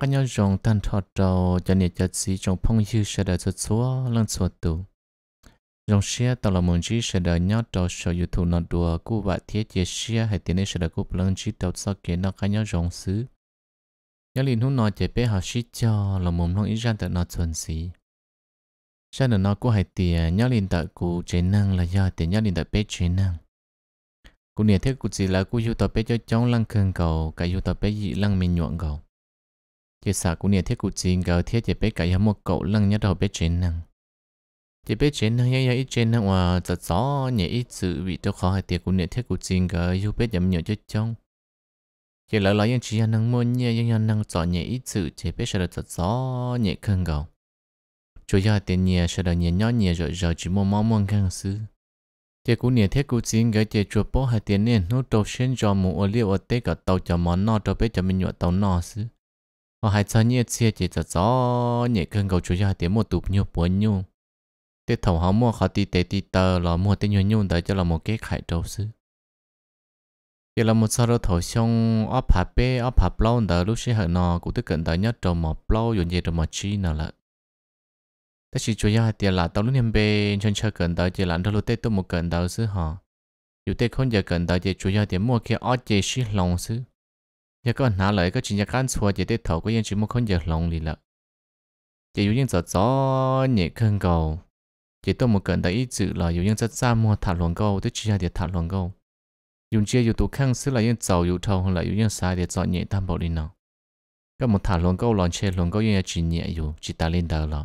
các nhân rồng tan thoát trầu cho nên chất sĩ trong phong hưu sẽ đợi xuất số lần số tù. Rồng xe tạo là muốn chỉ sẽ đợi nhau trầu sở dụ thủ nọ đùa cụ và thiết chế xe hay tiến đến sẽ đợi cụ lần chỉ đầu sau kế nó các nhân rồng xứ. nhà linh hút nó chế bế họ sĩ cho là muốn không ít ra tự nó chuẩn sĩ. Sao nữa nó cũng hay tiền nhớ linh tự cú chế năng là do tiền nhớ linh tự bế chế năng cú nè thiết cú chỉ là cú yêu tập bé cho cháu lăng khương cầu cả yêu tập bé dị lăng mình nhuận cầu chỉ xã cũng nhờ thiết cụ chín gạo thiết chỉ cả nhà một cậu lăng nhất đầu biết trên năng chỉ biết trên năng yaya ít trên năng và giật rõ nhẹ ít sự vị cho khó hay tiệc cũng nhờ thiết cụ chín gỡ yêu biết dầm nhiều cho trong chỉ lỡ lỡ những chỉ năng muốn nhẹ yên năng rõ nhẹ ít sự chỉ bé sẽ giật rõ nhẹ khăn gạo chủ nhà tiền nhẹ sẽ là nhẹ nhỏ nhẹ rồi rồi chỉ mua món món khăn sư chỉ cũng nhờ thiết cụ xin gỡ chỉ chuột bó hai tiền nên nốt đầu sen cho mù ở liệu ở tết cả tàu cho món nọ cho biết cho mình nhọ tàu nọ xứ họ hai cha nhẹ chia chỉ cho gió nhẹ cơn cầu chú cho tiếng một tụp nhiều bốn nhiều tê thầu họ mua họ tì tê tì tờ là mua tê nhiều nhiều đấy cho là một cái khải trâu sư giờ là một sao đó thầu xong ấp hạt bê ấp hạt lâu đó lúc sẽ hơi nọ cũng tức cận đó nhất trâu một lâu rồi gì rồi một chi nào là ta chỉ chú cho tiền là tao lúc niệm bê chân chơi cận đó chỉ làm cho lúc tê tôi một cận đó chứ họ dù tê không giờ cận đó chỉ chú cho tiền mua kia ở chỉ sĩ lòng sư 一个拿来个专家看错，也得头个眼珠目看就聋里了。也有人在早也看够，也都没跟到一直了，有人在沙漠塔乱够，都只下的塔乱够。用这有多看死了，用早有头了，有人啥的早也担保里呢。ก็มุถาลงก็หลอนเชลงก็ยังจีเนียอยู่จิตาลินเดอร์ละ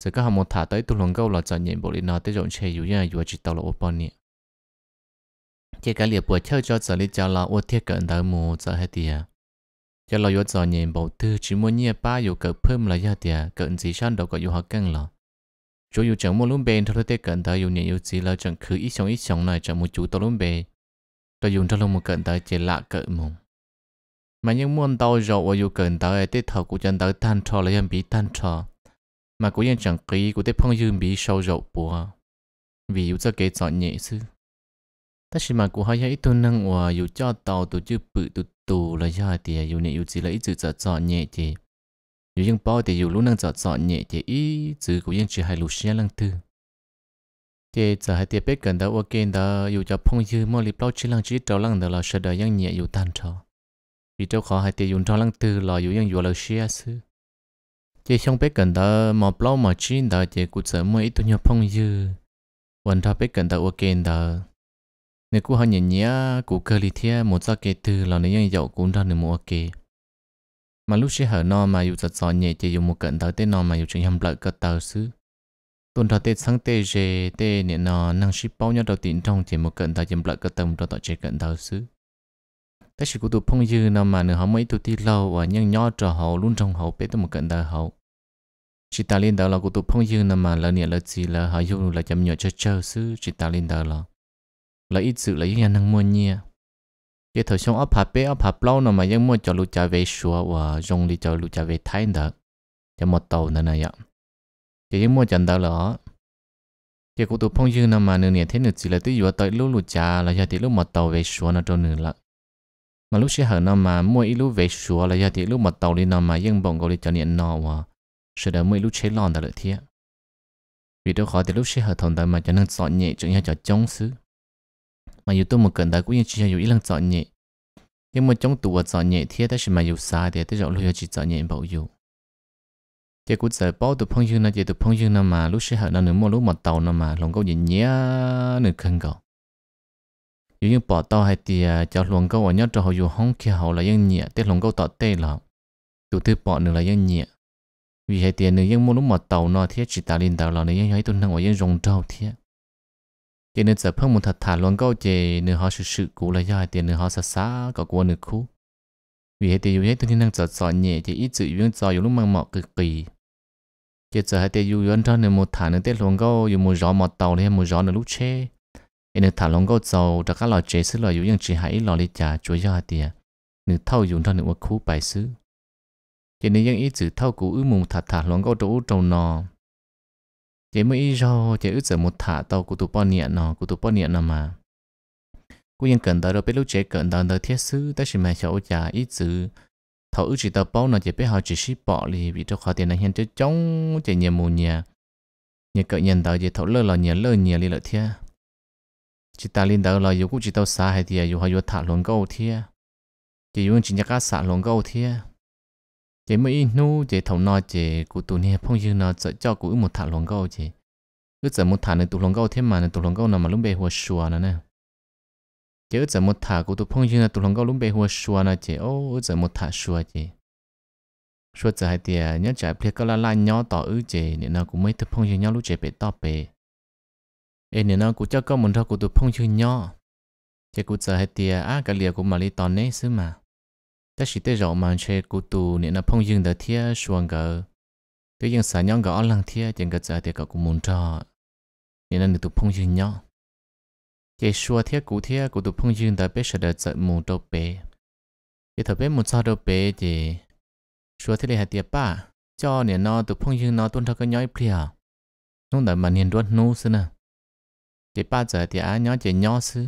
จะก็หามุถาได้ตุลงก็หลอนจะเนียบุรีนอได้จงเชอยู่ยังอยู่จิตาลอปอนเนี่ย chỉ cái liệp bùa chơi cho giờ lý cho là ô thiết cận đầu mù giờ hết tiệt cho là yếu giờ nhìn bộ tư chỉ muốn nhẹ ba yếu cỡ phơm là giờ tiệt cận gì sang đầu có yếu học căng là chú yếu chẳng muốn luôn bền thôi thiết cận đầu yếu nhẹ yếu gì là chẳng cứ ít sống ít sống này chẳng muốn chú tao luôn bền tôi dùng cho luôn một cận tới chỉ lạ cỡ mùng mà những muốn tao rồi ở yếu cận tới tiết thầu của chân đầu tan trò là yên bị tan trò mà cũng yên chẳng ký của tiết phong dương bị sâu rộng bùa vì yếu cho kế chọn nhẹ xưa ta chỉ mà cũng hay ấy tôi năng và yêu cho tàu tổ chức bự tụ tụ là do thì dù này yêu chỉ lấy chữ chọn chọn nhẹ thì yêu dân bao thì yêu luôn năng chọn chọn nhẹ thì ý chữ của yêu chỉ hai lũ xe lăng tư thì giờ hay tiếp biết gần đó ok đó yêu cho phong như mọi lúc bao chỉ lăng chỉ trâu lăng đó là sợ đời dân nhẹ yêu tan trâu vì trâu khó hai thì yêu trâu lăng tư là yêu dân dù là xe sư chỉ không biết gần đó mà bao mà chỉ đó chỉ cũng sợ mỗi ít tôi nhớ phong như, vẫn thà biết gần đó ok đó nếu cô họ nhận nhớ của cơ lý thế một do kể từ là nếu nhảy dậu cũng ra nửa một kê mà lúc sẽ hở no mà dù giật gió nhẹ chỉ dùng một cận tới tên no mà dù chuyện hâm lợi cơ tàu xứ tuần thọ tết sáng tê dê tê nhẹ nó năng ship bao nhiêu đầu tiền trong chỉ một cận tới chỉ lợi cơ tầm đó tại chỉ cận tàu xứ tất sự của tụ phong dư nó mà nửa họ mấy tụi ti lâu và nhân nho trò hậu luôn trong hậu bé tụi một cận tàu hậu chỉ ta lên đầu là của tụ phong dư nó mà là nhẹ là gì là họ dùng là chậm nhỏ chơi chơi xứ chỉ ta lên đầu là lấy ít sự lấy nhà năng mua nhia cái thời xong ấp hạt bé ấp hạt lâu nào mà ยัง mua cho lũ cha về xua và dùng đi cho lũ cha về thái nữa cho một tàu nữa này ạ cái những mua chẳng đó là cái cụ tụ phong dương nó mà nửa nè thế nửa chỉ là tới vừa tới lũ lũ cha là giờ thì lúc một tàu về xua nó cho nửa là mà lúc sẽ hở nó mà mua ít lũ về xua là giờ thì lúc một tàu đi nào mà ยัง bồng gọi đi cho niệm nọ và sửa đỡ mấy lúc chế lon đó lợi thiệt vì đâu khó thì lúc sẽ hở thằng đó mà cho nên sọ nhẹ cho nhau cho chống xứ mà yếu tố một cần đại cũng như chỉ là yếu ý lăng chọn nhẹ nhưng mà trong tuổi chọn nhẹ thì ta là mà yếu sai thì đó là yếu chỉ chọn nhẹ bảo yếu chỉ cũng sẽ bảo tụ phong dương là chỉ tụ phong dương là mà lúc sẽ hận là nửa mua lúc một tàu là mà lòng câu gì nhé nửa khăn cầu yếu như bỏ tàu hay thì cho lòng câu ở nhớ cho họ dù không kia họ là yên nhẹ tết lòng câu tọt tê là tụ thứ bỏ nửa là yên nhẹ vì hay tiền nửa yên mua lúc một tàu nó thì chỉ ta lên tàu là nửa yên hay tuân năng ở yên rồng trâu thiệt chỉ nên giờ phong một thật thả luôn câu chỉ nửa họ sự sự cũ là do tiền nửa họ xa xa có của nửa khu vì hệ tiêu ấy tôi nên sợ sợ nhẹ chỉ ít sự yên sợ lúc mang mọ cực kỳ chỉ giờ hệ tiêu yên cho nửa một thả nửa tết luôn câu dù một gió một tàu hay một gió nửa lúc che nên thả luôn câu dầu cho các lò chế xứ lò dù yên chỉ hãy lò đi trả chúa do tiền nửa thâu dùng cho nửa một khu bài xứ chỉ nên yên ít sự thâu cũ ư mùng thật thả luôn câu chỗ trâu nò chế mới cho chế ước giờ một thả tàu của tụ bọn niệm nó của tụ bọn niệm nó mà cô yên cần tới đâu biết lúc chế cần tới tới thiết sư tới xem mẹ cháu già ít chữ thầu ước chỉ tàu bao nó chế biết họ chỉ ship bỏ đi vì cho khó tiền này hiện chế chống chế nhiều mù nhà nhà cậu nhận tới chế thầu lơ là nhà lơ nhà đi lợi thiết chỉ ta liên tới là dù cũng chỉ tàu xa hay thì dù họ vừa thả luôn câu thiết chỉ dùng chỉ nhắc cá xả luôn câu thiết chỉ mới nu chỉ thầu nọ chỉ cụ tụ này phong dư nọ chỉ cho cụ một thả lồng câu chỉ cứ sợ một thả này tụ lồng câu thêm mà này tụ lồng câu nào mà lúc bề hồ xùa nữa nè chỉ cứ sợ một thả cụ tụ phong dư nọ tụ lồng câu lúc bề hồ xùa nè chỉ ô sợ một thả xùa chỉ xùa chỉ hai tiền nhớ trả việc câu la la nhỏ tỏ ứ chỉ nên nó cũng mới thứ phong dư nhỏ lúc chỉ bị to bề ê nên nó cũng cho con một thao cụ tụ phong dư nhỏ chỉ cụ chỉ hai tiền á cái liều cũng mà đi tòn nấy xứ mà ta chỉ tới rõ mà chơi cụ tù nên là phong dương đã thia xuống gờ tới dương xã nhon gờ lăng thia chẳng gờ giờ thì cậu cũng muốn trò nên là được phong dương nhon chỉ xua thia cụ thia cụ tù phong dương đã biết sẽ đợt giật mù đâu bé thì thật bé một sao đâu bé thì xua thế này hạt ba cho nên nó tụ phong dương nó tuân theo cái nhói plia nông đại mà niên đuốt nô xưa nè chỉ ba giờ thì á nhói chỉ nhói xứ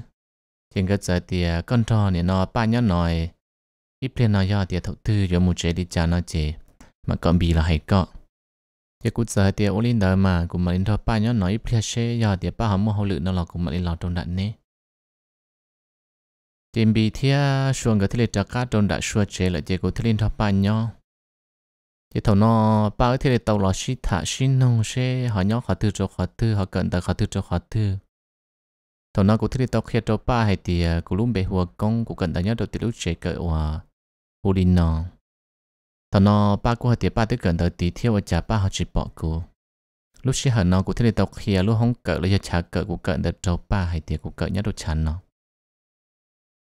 chỉ cái giờ thì à, con trò nên nó ba nhói nòi ít lên nó do tiệt thấu thư rồi một chế đi chả nó chế mà còn bị là hay có giờ cú giờ tiệt ô linh đời mà cũng mà lên thôi ba nhớ nói ít lên chế do tiệt ba hầm mua hậu lự nó là cũng mà lên lò trong đạn nè tiền bị thia xuống cái thề trả cá trong đã xuống chế là chế cú thề lên thôi ba nhớ thì thầu nó ba cái thề tàu lò xí thả xí nông xe họ nhớ họ tư cho họ tư họ cần tới họ tư cho họ tư thầu nó cũng thích đi tao khi cho ba hay thì cũng luôn bị hùa công cũng cần ta nhớ đầu tiên chế cỡ hòa u li nó thọ nó ba cô hơi tiệt ba tới gần tới tí theo và trả ba họ chỉ bỏ cô lúc xí hở nó cũng thế này tộc kia lúc không cỡ lấy trả cỡ cũng cỡ được trâu ba hay tiệt cũng cỡ nhất đồ chán nó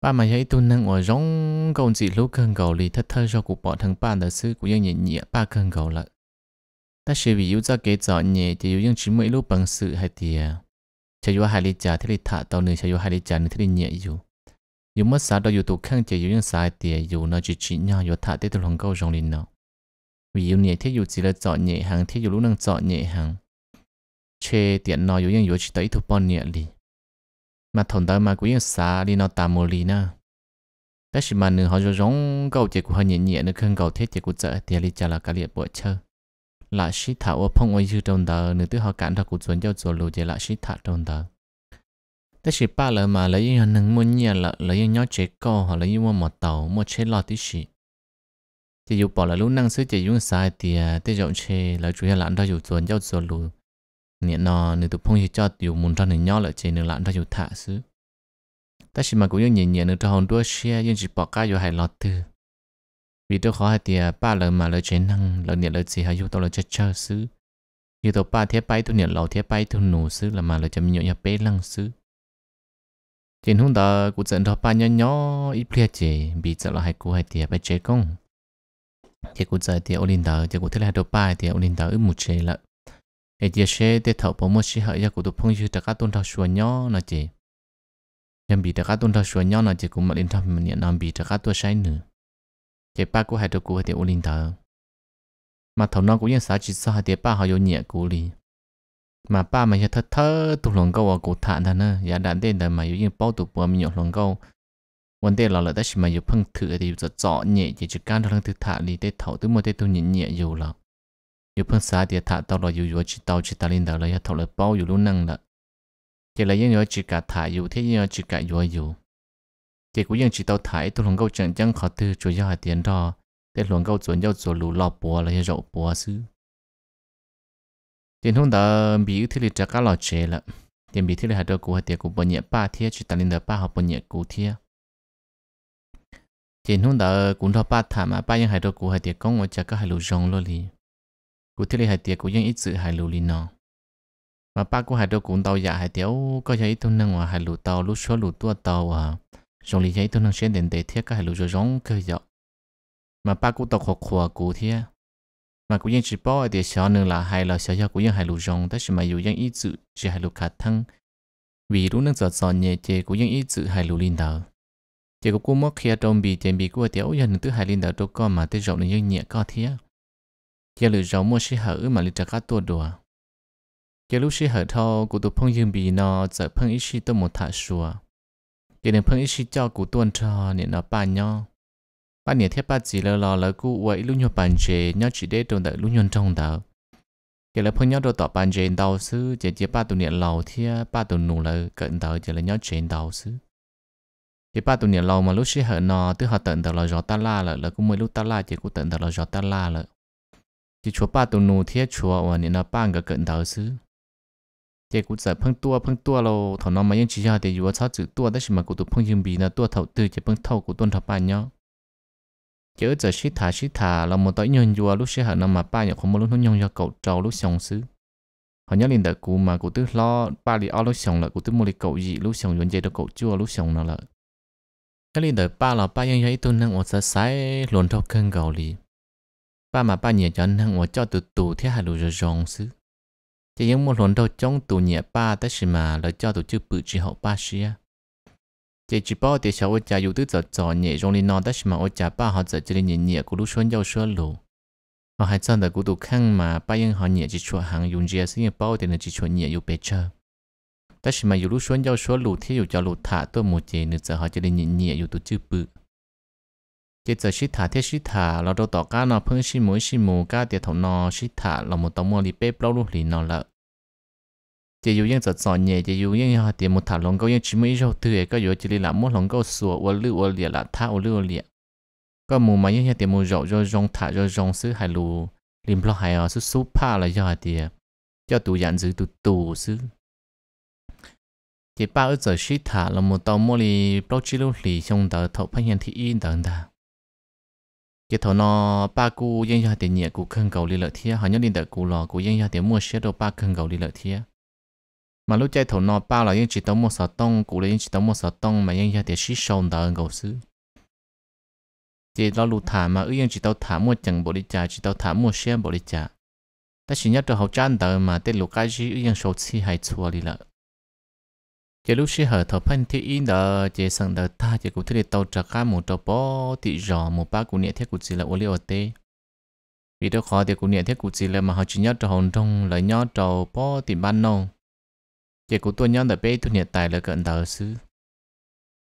ba mà thấy tu năng ở rong cầu gì lúc cần cầu lì thất thơ cho cuộc bỏ thằng ba đời xưa sư cũng ยัง nhẹ nhẹ ba cần cầu lại. ta sẽ vì yếu ra kế rõ nhẹ thì yếu những chỉ mấy lúc bằng sự hay tiệt chỉ yếu hai lý trả thế này thả tao nữa chỉ yếu hai lý trả nữa thế nhẹ yếu 有么啥到有多看见有人啥的，有那就只伢有他的都能够容易呢。vì yêu nhẹ thế yêu chỉ là chọn nhẹ hàng thế yêu lúc năng chọn nhẹ hàng chê tiền nó yêu yên yêu chỉ tới thu bọn nhẹ đi mà thằng đó mà cũng yên xa đi nó tạm mồ liền à đó là mà nữ họ cho giống cầu chỉ của họ nhẹ nhẹ nữa không câu thế chỉ của chợ tiền đi trả là cái liệt bộ chơi là sĩ thảo ở phòng ở dư trong đó nữ tư họ cản thật của chuẩn giao chuẩn lưu chỉ là sĩ thảo trong đó ba mà 但是罢了嘛，了又能么念了，了又要结构，好了又么么到么切了的是，就又 bỏ là hoặc thì lúc năng sức chỉ dùng sai thì à, tới dọn chê là chủ yếu lãnh đó dù tuần giao tuần lù nghĩa nọ nếu tụ phong thì cho dù muốn cho nên nhỏ là chỉ nếu lãnh đó dù thả xứ ta chỉ mà cũng như nhìn nhìn nếu cho hồn đua xe nhưng chỉ bỏ cá dù hài lọt tư vì tôi khó hay thì à, ba lần mà lời chế năng lời nhẹ lời gì hay dù tôi lời chơi chơi xứ dù tôi ba thế bay tôi niệm lầu thế bay tôi nổ xứ là mà lời chấm nhựa nhà bế lăng xứ tiền hôm đó cụ trận đó ba nhỏ nhỏ ít plia chị bị trận là hai cụ hai tiệp bé chế công thì cụ trận thì olin đó thì cụ thấy là đồ ba thì olin đó ước một chế lợ thì giờ sẽ để thầu bố mất sĩ hợi ra cụ tụ phong như tất cả tôn thảo xuân nhỏ là chị nhưng bị tất cả tôn thảo xuân nhỏ là chị cũng mà linh thăm mình nhận làm bị tất cả tôi sai nữa thì ba cụ hai đồ cụ hai thì olin đó mà thầu nó cũng như sao chỉ sao hai tiệp ba họ yêu nhẹ cụ liền mà ba mà thơ thơ tụ lòng câu ở cổ thản thà nè giá đạn tên đời mà yếu như bao tụ bùa mình nhộn lòng câu vấn đề là lợi đất mà yếu phân thử thì rất rõ nhẹ chỉ chỉ can thằng thực thả đi tết thảo tứ một tết tu nhẹ nhẹ dù là yếu phân xá thì thả tao là yếu yếu chỉ tao chỉ ta lên đời là yếu thảo là bao yếu luôn năng là chỉ là yếu chỉ cả thả yếu thế yếu chỉ cả yếu yếu chỉ cũng yếu chỉ tao thả tụ lòng câu chẳng chẳng khó tư chủ yếu hai tiền đó tết lòng câu chuẩn yếu chuẩn lù lọp bùa là yếu rậu bùa xứ tiền hôm đó bị thì lịch trả lo chế là tiền bị thì lịch hạt đầu của tiền của bọn nhẹ ba thiê chỉ tài linh đó ba học bọn nhẹ của thiê tiền hôm đó cũng đó ba thảm mà ba những hạt đầu của tiền công ở trả các hạt lù rong luôn đi của thì lịch hạt tiền của những ít sự hạt lù đi nó mà ba của hạt đầu cũng tàu giả hạt tiểu có ít tôi năng và hạt lù tàu lú số lù tua tàu à rong lý ít tôi năng xuyên đến để thiê các hạt lù rong cơ dọ mà ba của tàu khổ khổ của thiê mà cũng ยัง chỉ bỏ để xóa nữa là hay là xóa cho cũng ยัง hay lù rong tất nhiên mà dù ยัง ít dự chỉ hay lục khả thăng vì lúc nâng giọt giọt nhẹ chê cũng ยัง ít dự hay lục linh đạo chỉ có cô mất kia trong bị tiền bị của tiểu dân tứ hai linh đạo đâu con mà tới rộng nên như nhẹ có thế chỉ lù rong mua sĩ hở mà lì trả cá tua đùa chỉ lúc sĩ hở thô, của tụi phong dương bị nó giờ phong ít sĩ tôi một thả xua chỉ nên phong ít sĩ cho của tuân cho nên nó ba nhau ba nè thiết ba chỉ là lò là cú vậy lúc nhau bàn chế nhớ chỉ để trong đợi lúc nhau trong đợi giờ là phong nhớ đồ tỏ bàn chế đầu sư chỉ chỉ ba tụ niệm lâu thia ba tụ nụ là cận đợi giờ là nhớ chế đầu sư thì ba tụ niệm lâu mà lúc sẽ hở nò tức họ tận đợi là gió ta la là là cú mới lúc ta la chỉ cú tận đợi là gió ta la là chỉ chùa ba tụ nụ thia chùa và niệm nó ban cái cận đợi sư chỉ cú sợ phăng tua phăng tua lâu thằng nó mà những chỉ cho thì vừa sao chữ tua đó mà cú tu phăng dương bì là tua thầu tư chỉ phăng thầu cú tuân thập bàn nhau chớ giờ shit thả shit thả là một tới nhân dùa lúc sẽ hả nó mà ba nhà không một lúc nó nhân do cậu trâu lúc xong xứ họ nhớ liền đợi cụ mà cụ tức lo ba lì o lúc xong là cụ tức mua lì cậu gì lúc xong dọn dây được cậu chua lúc xong nó là nhớ liền đợi ba là ba nhân giấy tôi năng ở sa sái luồn thâu cân cầu lì ba mà ba nhà cho năng ở cho từ tù thế hà lù rồi rong xứ chỉ những một luồn thâu trong tù nhà ba tới mà là cho tù chưa bự chỉ hậu ba xia 这只包的小我家有的在早年容易拿的是嘛，我家爸还在这里年年咕噜说要说路，我还真的孤独看嘛，把银行年只出行用这些包的呢只出年有被车，但是嘛有路说要说路，他有叫路塔多么的呢，在他这里年年有都就不。cái giờ sĩ thả thế sĩ thả là đâu tỏ cá nó phân sĩ mỗi sĩ mù cá tiệt thầu nó sĩ thả là một tàu mua đi bếp lâu lúc lì nó lợ chỉ dụ yên sợ nhẹ chỉ dụ yên hạt tiền một thả lòng câu yên chỉ mới rau tươi cái dụ chỉ là một lòng câu sủa ô lưu ô liệt là thả ô lưu ô liệt có mù mà yên tiền mù rau rau rong thả rau rong sứ hải lù lim lo hải ở sứ số pa là do họ tiền cho tù dặn giữ tù tù sứ chỉ ba ở giờ sĩ thả là một tàu mua lì bao chỉ lưu lì trong tờ thấu phát hiện thì yên tờ ta chỉ thấu nó ba cú những cho tiền nhẹ cú khăn cầu li lợi thiê họ những đi tờ cụ lò cụ yên cho tiền mua xe đồ ba khăn cầu lì lợi thiê mà lúc chơi thầu nó bao là những chỉ tống một sở tông cụ là những chỉ tống một sở tông mà những giờ thì xí sồn đỡ ngầu xứ chỉ lo lụt thả mà ư những chỉ tao thả mua chẳng bộ đi trả chỉ tao thả mua xe bộ đi trả ta chỉ nhất cho học trang đỡ mà tên lục cái gì ư những số chi hay chua đi lợ chỉ lúc xí hở thầu phân thì in đỡ chỉ sẵn đỡ ta chỉ cụ thể tàu trả cá một tàu bó thì giò một ba cụ nhẹ thế cụ chỉ là ô liu tê vì đó khó thì cụ nhẹ thế cụ chỉ là mà họ chỉ nhất cho hồn trong lại nhớ trầu bó thì ban nông chỉ của tôi nhớ là bé tôi hiện tại là gần đầu xứ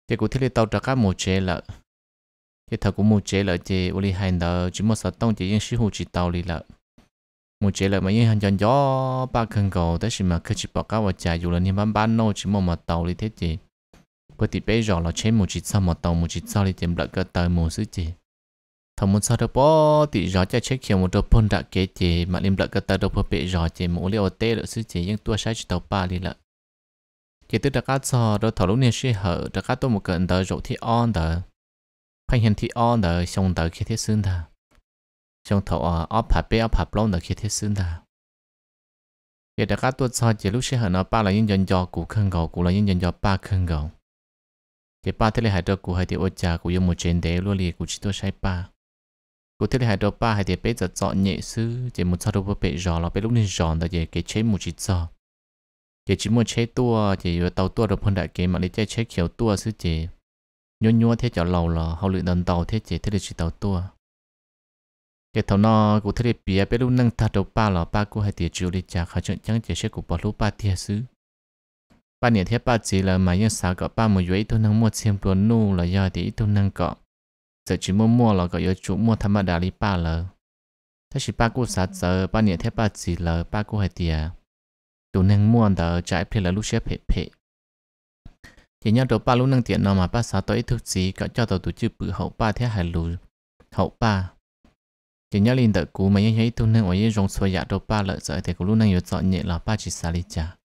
chỉ của thiết lý tàu trả cá một chế lợ chỉ thầu của một chế lợ chỉ uli hành đầu chỉ một sáu tông chỉ những sư hữu chỉ tàu đi lợ một chế lợ mà những hàng chân gió ba cần cầu tới sự mà cứ chỉ bỏ cá và chả dù là những bán bán nô chỉ một mặt tàu đi thế chỉ bởi thì bé rõ là chế một chỉ sau một tàu một chỉ sau lì tìm lợ cơ tàu một xứ chỉ thằng một sao đâu bỏ thì rõ cho chết kiểu một đôi phun đã kế chế mà lim lợ cái tàu đâu phải bị rõ chế mũ liều tê lợ xứ chế những tua sai chỉ tàu ba đi lợ chỉ tức đặc cho đó thảo lúc này sẽ hở đặc tôi một cận tờ rượu thì on tờ phải hiện thì on tờ xong tờ khi thiết xương ta xong thảo ở ờ, ấp hạt bé ấp hạt lông tờ khi thiết xương ta khi đặc tôi cho chỉ lúc sẽ hở nó ba là những nhân dân do cụ khăn gầu cụ là nhân dân do ba khăn gầu khi ba thế là hai đứa cụ hai thì ôi cha cụ dùng một chén đế luôn liền cụ chỉ tôi sai ba cụ thế là hai đứa ba hai thì bé giờ chọn nhẹ sư chỉ một sao đâu bé rõ là bé lúc này giòn tờ chỉ cái chế một chỉ cho chỉ chỉ muốn chế tua chỉ vừa tàu tua được phân đại kế mà lấy chế chế kiểu tua xứ chế nhúa nhúa thế cho lâu là hậu luyện đần tàu thế chế thế được chỉ tàu tua cái thầu nó cũng thế được bia bé lúc nâng ta đầu ba là ba cũng hay tiền chịu đi trả khá chuyện chẳng chế sẽ cũng bỏ lúc ba tiền xứ ba niệm thế ba chỉ là mà yên xả cả ba một dưới tôi năng mua xem tuần nu là do thì tôi năng cọ giờ chỉ mua mua là có yếu chủ mua tham gia đà lý ba là thế chỉ ba cũng xả giờ ba niệm thế ba chỉ là ba cũng hay tiền tụ nâng muôn tờ trái phi là lúc xếp hệ hệ chỉ nhau đồ ba lúc nâng tiền nào mà ba sáu tới thực gì cả cho tàu tụ chữ bự hậu ba thế hải lù hậu ba chỉ nhau linh tờ cú mà như thế tụ nâng ở yên rồng xoay dạ đồ ba lợi sợ thì cú lúc nâng yếu chọn nhẹ là ba chỉ xả lý cha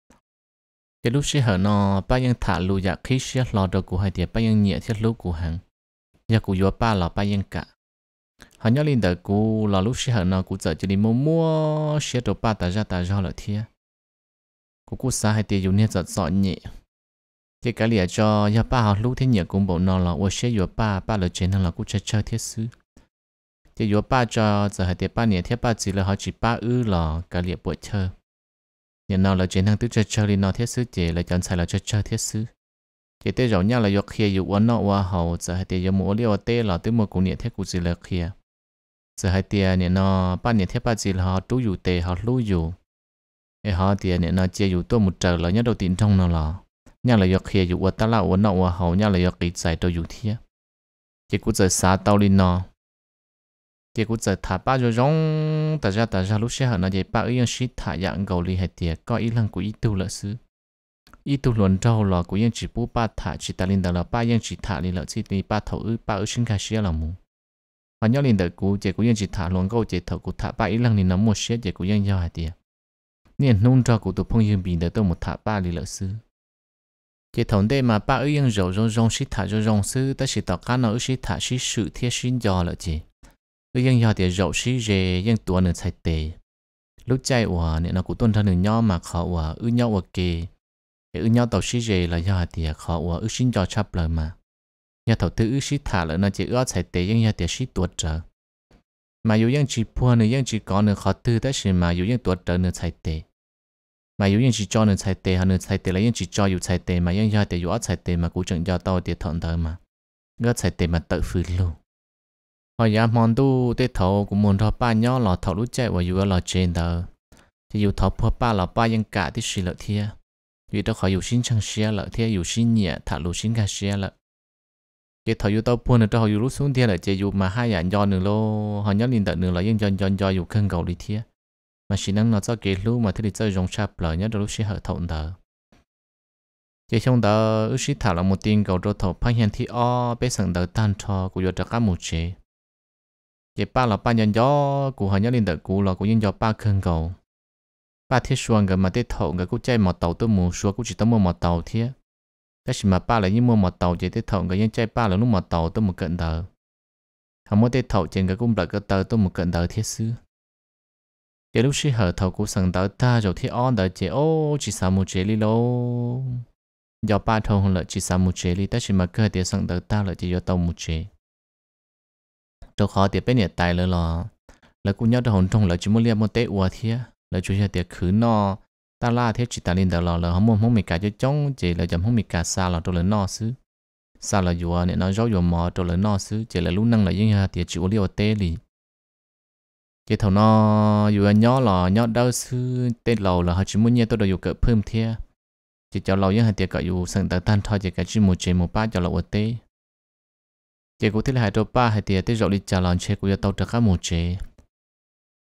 chỉ lúc xếp hở nó thả lù dạ khi xếp lò đồ đầu cú ba tiệt nhẹ thiết lúc cú hàng nhà cú yếu ba là ba cả. họ nhớ linh tới cú là lúc xếp hở nó cú giờ chỉ đi mua mua xếp đồ ba ta ra ta ra lợi thiệt cô cô xa hai tiền dùng nhẹ giọt giọt nhẹ thế cái lìa cho nhà ba học lúc thế nhỉ cũng bộ nó là ô xe yo ba ba là trên là cô chơi chơi thiết sư thế yo ba cho giờ hai tiền ba nhỉ thế ba chỉ là họ chỉ ba ư là cái lìa bộ chơi nhỉ nó là trên hàng tứ chơi chơi lì nó thiết sư chỉ là chọn sai là chơi chơi thiết sư thế thế rồi nhau là yo kia yếu uốn nó uốn hậu giờ hai tiền yếu mua liều tê là tứ mua cũng nhỉ thiết cũng chỉ là kia giờ hai tiền nhỉ nó ba nhỉ thiết ba chỉ là họ trú yếu tê họ lưu yếu ai họ thì nè nó chia dù tôi một trời là nhớ đầu tiên trong nó là nhà là giọt khía dù ở ta là ở nọ ở hậu nhà là giọt kỹ giải tôi dù thiệt chỉ cũng giờ xả tao lên nó chỉ cũng giờ thả ba rồi rong ta ra ta ra lúc xe hở nó chỉ ba ấy sĩ thả dạng cầu li hết tiệt có ý lăng của ý tu lợi sư ý tu luận trâu là của yên chỉ bu ba thả chỉ ta lên đó là ba yên chỉ thả lên lợi chỉ đi ba thầu ư ba ư sinh khai sĩ là mù họ nhớ lên đời cũ chỉ của yên chỉ thả luận câu chỉ thầu của thả ba ý lăng thì nó mua xe chỉ của yên giao hết tiệt nên nung cho cụ tụ phong dương bình để tôi một thả ba lý lợi sư chỉ thống đây mà ba ấy yên rầu rong rong xí thả rong rong sư ta chỉ tạo cá nó nào xí thả xí sự thiết xin giò lợi chỉ ấy yên giò thì rầu xí rề yên tua nửa chạy tề lúc chạy ủa nên là cụ tuân thân nửa nhau mà khó ủa ư nhau ủa kề ư nhau tàu xí rề là giò thì khó ủa ư xin giò chắp lời mà nhà thầu tư ư xí thả lợi nó chỉ ưa chạy tề yên giò thì xí tuột trở mà dù yên chỉ phua nửa yên chỉ có nửa khó tư ta chỉ mà dù yên tuột trở nửa chạy tề mà yêu yên chỉ cho nên chạy tiền hà nên chạy tiền là yên chỉ cho yếu chạy tiền mà yên tiền tệ yếu chạy tiền mà cũng chẳng cho tao tệ thận thờ mà gỡ chạy tiền mà tự phứ luôn hồi giờ mòn tu tê thầu cũng muốn thọ ba nhỏ lọ thầu lũ chạy và yếu lọ trên thờ thì yêu thầu phô ba lọ ba yên cả thì xì lợi thiệt vì đâu khỏi yêu xin chẳng xia lợi thiệt yêu xin nhẹ thà lũ xin cả xia lợi cái thầu yêu tao buồn là tao yêu lũ xuống thia là chạy yêu mà hai nhà nhỏ nữa lô họ nhỏ liên tận nữa là yên cho cho cho yêu khăn cầu đi thiệt mà chỉ năng nó cho kỹ lu mà thế thì chơi dùng chạp lỡ nhớ đôi lúc sẽ hở thộn thở chỉ trong đó ước sĩ thảo là một tin cầu đô thổ phát hiện thì o bé sẵn đỡ tan cho của giờ các một chế chỉ ba là ba nhân gió của họ nhớ lên đỡ cú là của nhân gió ba khương cầu ba thiết xuân gần mà tết thổ gần cũng chơi một tàu tôi mù xuân cũng chỉ tao mua một tàu thế. cái gì mà ba là như mua một tàu chỉ tết thổ gần nhân chơi ba là lúc một tàu tôi một cận đỡ không mua tết thổ chỉ gần cũng đỡ cái tờ tôi một cận đỡ thiết xưa cái lúc xí hở thầu cũng sẵn tới ta rồi thì on đợi chế ô chỉ sao một chế li lô do ba thầu hơn là chỉ sao một chế li ta chỉ mà cơ thì sẵn tới ta là chỉ do tàu một chế cho khó thì bên nhà tài lơ lò là cũng nhớ được hồn trong là chỉ muốn liên một tế ua thia là chủ nhà tiệc khứ no ta la thế chỉ ta linh đầu lò là không muốn không mình cả cho chống chỉ là chấm không mình cả xa là tôi lớn no xứ xa là dù nè nó gió dù mò tôi lớn no xứ chỉ là lúc năng là những nhà tiệc chịu liều tế lì cái thầu nó dù nhỏ là nhỏ đau sư tên lầu là họ chỉ muốn nhớ tôi đều cỡ phơm thế chỉ cho lầu những hai tiệc cỡ dù sẵn tờ tan thôi chỉ cả chỉ một chế một ba cho lầu ở tê chỉ cũng thế là hai đôi ba hai tiệc tê rộng đi chờ lòng chế cũng tàu trở khác một chế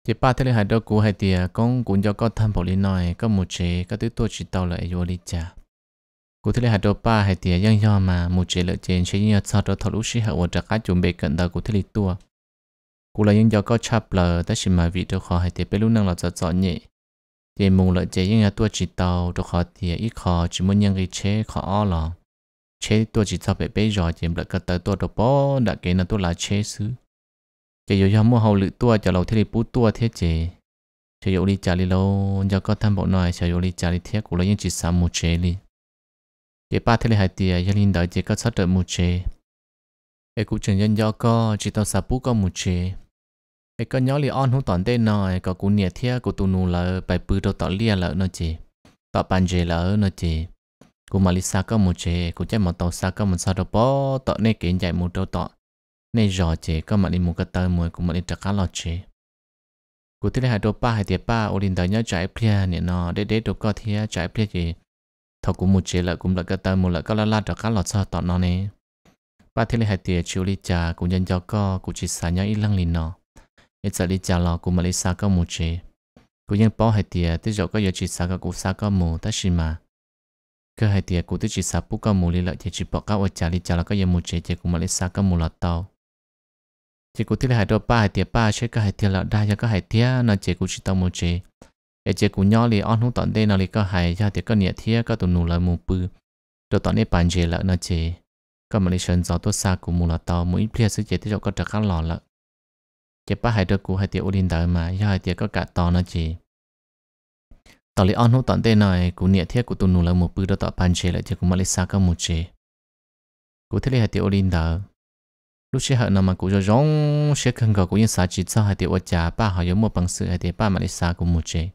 chỉ ba thế là hai đôi cũ hai tiệc con cũng cho con tham bảo lý nói có một chế có thứ tôi chỉ tàu lại vô đi chờ cụ thể là hai đôi ba hai tía yang yo mà một chế lợi trên chế như sau đó thầu lúc sĩ hậu và trả cá chuẩn bị cận đầu cụ thể là tua cú là những giờ có chập lờ ta chỉ mà vì tôi khó hay thì bé lúc năng là rất giọt nhỉ thì mùng lợi chế những tua chỉ tàu tôi khó thì ít khó chỉ muốn những cái chế khó o lò chế tua chỉ tàu bé bây giờ thì lợi cả tới tua đồ bỏ đã kể là tôi là chế xứ chỉ dụ cho mua hậu lự tua cho lâu thế thì bút tua thế chế chỉ dụ đi trả đi lâu giờ có tham bộ nói chỉ dụ đi trả đi thế cú là những chỉ sắm một chế đi thì ba thế là hai tiền gia đình đợi chỉ có sắp được một chế cái cụ trường dân do có chỉ tao sập bút chế cái con nhỏ li on không tỏn tên nồi có cú nhiệt thia cú tu nù lỡ bài bự đầu tọt lia lỡ nó chỉ tỏ bàn dề lỡ nó chỉ cú mà li xa có một chế cú chạy một tàu xa có một sao đâu bỏ tỏ nè kén chạy một đầu tỏ nè giò chế có mà đi một cái tơ mồi cú mà đi trắc cá lọt chế cú thế hai đôi ba hai tiệp ba ô linh tới nhớ chạy plea nè nó để để đồ có thia chạy plea gì thọ cú một chế lỡ cũng là cái tơ mồi lỡ có la la trắc cá lọt sao tỏ nó nè ba thế hai tiệp chiều li trà cú nhân cho co cú chỉ xả nhớ ít lăng linh nó cũng mà lý có 一隻你食落，古咪你沙個木 chế，古樣包係啲，啲肉個要食沙個古沙個木，但是嘛，佢係啲古啲食沙不個木你啦，亦食薄個我食你食落個嘢木 chế，亦古咪你沙個木落到。chỉ cụ tiết hai đôi ba hai tiết ba chết cái hai tiết là đa cho cái hai tiết nó chỉ cụ chỉ tao một chế để chỉ cụ nhỏ thì on không tận đây nó thì có hai cho tiết có nhẹ thiết có tụ nụ lại mù bự đồ tận đây bàn chế là nó chế có mà lấy sơn gió tốt xa của mù là tao mỗi phía sự chế tiếp cho có trật khăn lò là chế ba hai đứa cũ hai tiệu ôn đời mà do hai tiệu có cả to nó chỉ tao lấy on hút tận tên này cũ nhẹ thiết của tụi nụ là một bữa đó tao pan chế lại thì cũng mà lịch xa cả một chế cũ thế lấy hai tiệu ôn đời lúc xưa hở nào mà cũ cho rong xe cần gò cũ yên xa chỉ cho hai tiệu ở nhà ba họ giống một bằng sự hai tiệu ba mà lịch xa của một chế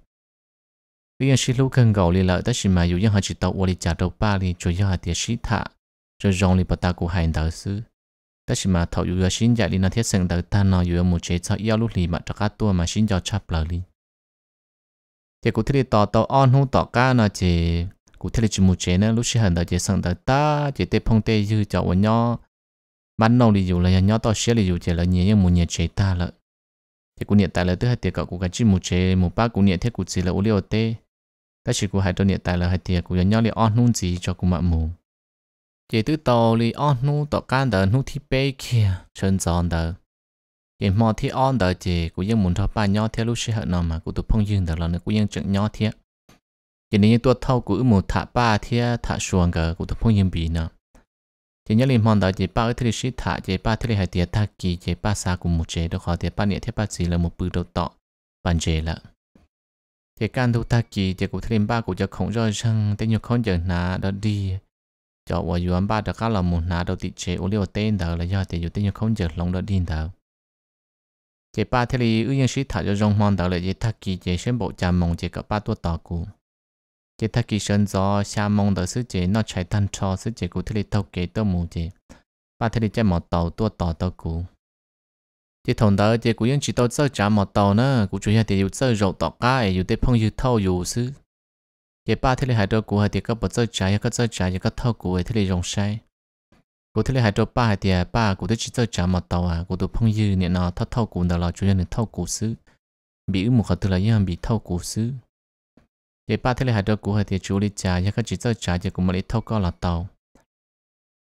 bây giờ xe lúc cần gò lấy lại tất nhiên mà dù những họ chỉ tao ôn lấy trả đầu ba thì chủ yếu hai tiệu xí thả cho rong lấy bắt ta của hai đời xứ thì mà mà mà sinh ta nó chế cho lúc cụ thể là chỉ một chế nữa lúc sinh đó chế sinh đó ta chế tế phong tế dư cho quân nhau ban đầu thì dù là nhau to xé là dù chế là nhẹ nhưng một nhẹ chế ta lợi thì cụ nhẹ tại là thứ hai tiệc cậu cụ cái chỉ một chế một ba cụ nhẹ thế cụ chỉ là ô liệu tế ta chỉ cụ hai đôi nhẹ tại là hai tiệc cụ nhau li on nung gì cho cụ mạ mù chỉ tự tàu li on nu tàu can đờ nu thì bê kia chân giòn đờ chỉ mò thì on đờ chỉ muốn thọ ba nhau theo lúc xe hận nó mà cũng tụ phong dương đờ là nó cũng ยัง chừng nhau thiệt chỉ nếu như tôi thâu cũng một thả ba thiệt thả xuống cả cũng tụ phong dương bị nữa chỉ nhớ liền mòn đờ chỉ ba ở thế lịch thả chỉ ba thế lịch hai tiệt thả kỳ chỉ ba xa cùng một chế đó khó tiệt ba niệm thiệt ba chỉ là một bự đầu tọ bàn chế là chỉ can thu thả kỳ chỉ cũng thế liền ba cũng จะ không rồi rằng tên nhiều con giờ nà đó đi cho vợ yuan ba được các là một nà đầu tị chế ô liu tên thờ là do thì dù tên không giờ lòng đó điên thờ chế ba thế thì ưu nhân sĩ thả cho rong mong thờ là chế thắc kỳ chế xuyên bộ trà mong chế cả ba tuột tỏ cụ chế thắc kỳ sơn gió xa mong thờ sứ chế nó chạy thân cho sứ chế cụ thế thì thâu kế tơ mù chế ba thế thì chế mỏ tàu tuột tỏ tàu cụ chế thùng thờ chế cụ nhân chỉ tàu sơ trà mỏ tàu nữa cụ chủ nhà thì dù sơ rộ tỏ cá dù tế phong dù thâu dù sứ chế ba thế là hai đôi cũ hai thì có bớt chơi trái có chơi trái có thâu cũ thế là rong sai cũ thế là hai đôi ba hai thì ba cũ chỉ chơi trái mà tàu à cũ tụ phong dư nè nó thâu thâu cũ là chủ nhân thâu cũ xứ bị ư một khẩu từ bị thâu cũ xứ chế ba thế là hai đôi cũ hai thì chủ lý trái có chỉ chơi trái thâu có là tàu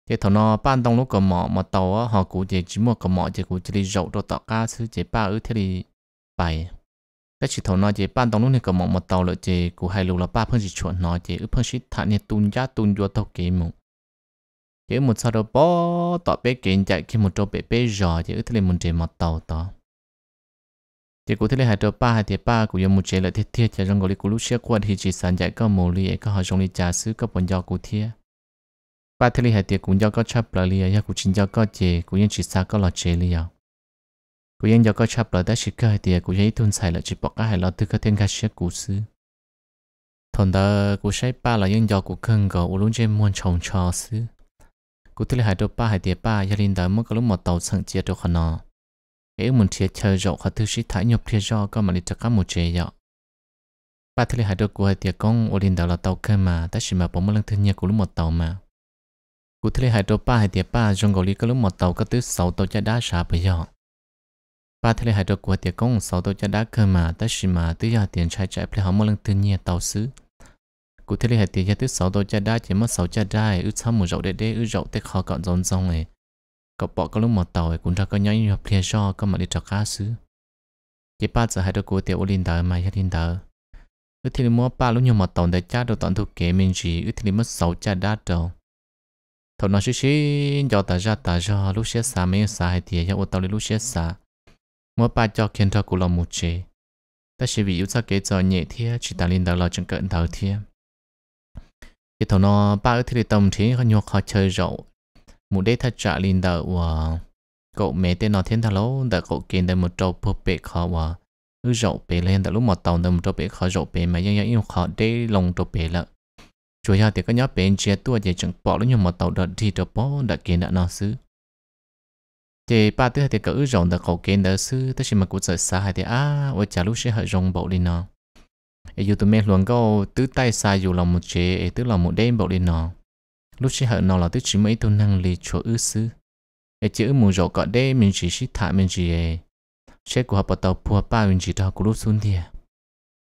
chế thằng nó ban đông lúc còn mỏ mà tàu họ cũ thì chỉ một còn mỏ thì cũ chỉ đi rậu rồi tọt cá xứ chế ba ư thế แต่ชิทอนาเจป้านตองนู้นเนี่ยก็มองมาตอเลยเจกูให้ลูละป้าเพิ่งชิชวนนอเจเพิ่งชิทานเนี่ยตุนยาตุนยัวตอเกมุเจมุดซาดบอต่อเป๊เกินใจคิมุดโตเป๊เป๊จอเจอึทะเลมุนเจมาตอต่อเจกูทะเลหายตัวป้าหายเจป้ากูยังมุดเจเลยเทียเทียจะจงกอลิกูรู้เชื่อควดที่จีสันใจก็โมลีเอก็หาจงลีจ่าซื้อก็ปนยอกูเทียป้าทะเลหายเตียกูยอก็ชับปลาเลียยากูชินยอก็เจกูยังชิซาก็หลอเจเลียกูยังอยากก็ชอบเลยแต่ชิคกี้เดียกูยังทุ่นใส่เลยจีบอกก็ให้เราตึกเทียนกันเชื่อกูซื้อทนเดอกูใช้ป้าเลยยังอยากกูเครื่องก็อุลุงเจมวนชงชอซื้อกูที่เลยหายตัวป้าหายเดียป้ายาลินเดอเมื่อก็รู้หมดเตาสังเจียตัวขนอเอ๋มันเทียเชยจอกเขาถือชิถ่ายหยบเทียจอก็มาลิจก้ามุเจียป้าที่เลยหายตัวกูหายเดียกงอุลินเดอเราเตาขึ้นมาแต่ชิมาผมมาเรื่องเทียกูรู้หมดเตามากูที่เลยหายตัวป้าหายเดียป้าจงกอลีก็รู้หมดเตาก็ตื้อเสาเตาจะได้ชาไปยอก ba thế hệ được của tiệc công sáu tổ cho đã cơ mà ta chỉ mà tự do tiền trai chạy phải họ một lần tự nhiên tàu xứ cụ thế hệ tiền gia thứ sáu tổ cho đã chỉ mất sáu cho đã ư sau một rậu để để ư rậu tết khó gọn rong rong này có bỏ có lúc một tàu cũng ra có nhảy như hợp lý do có mà đi trọc cá xứ chỉ ba giờ hai đứa của tiệc ô linh tờ mà hết linh tờ ư thì mua ba lúc nhiều một tàu để cha đồ toàn thu kế mình chỉ ư thì mất sáu cha đã trầu thầu nói xí xí cho ta ra ta ra lúc xé xa mấy xa hay tiệc cho ô tàu đi lúc xé xa mỗi ba cho kiến thức của lòng một chế ta sẽ bị yếu sao kế cho nhẹ thia chỉ ta lên đầu lo chân cận đầu thia thì thằng nó ba ở thì tổng thế họ nhọc họ chơi rậu một đế thật trả lên đầu của cậu mẹ tên nó thiên thằng lâu đã cậu kiến được một trâu phô bệ khó và ư rậu bệ lên đã lúc mà tàu được một trâu bệ khó rậu bệ mà ยัง yêu khó đế lòng trâu bệ lợ chủ yếu thì có nhớ bệ chia tua chỉ chẳng bỏ lúc nhưng mà tàu đợt thì trâu bỏ đã kiến đã nó xứ thì ba thứ hai thì cứ rộng được khẩu kiến đã sư tất nhiên mà cũng sợ xa hai thì à ôi chả lúc sẽ hơi rộng bộ đi nọ. ấy dù tụi mình luôn có tứ tay xa dù là một chế ấy tức là một đêm bộ đi nọ. lúc sẽ hơi nọ là tứ chỉ mấy tu năng lì chỗ ư sư ấy chữ mù rộ cọ đê mình chỉ xí thả mình chỉ ấy sẽ của họ bắt đầu phù ba mình chỉ đó của lúc xuống thì à.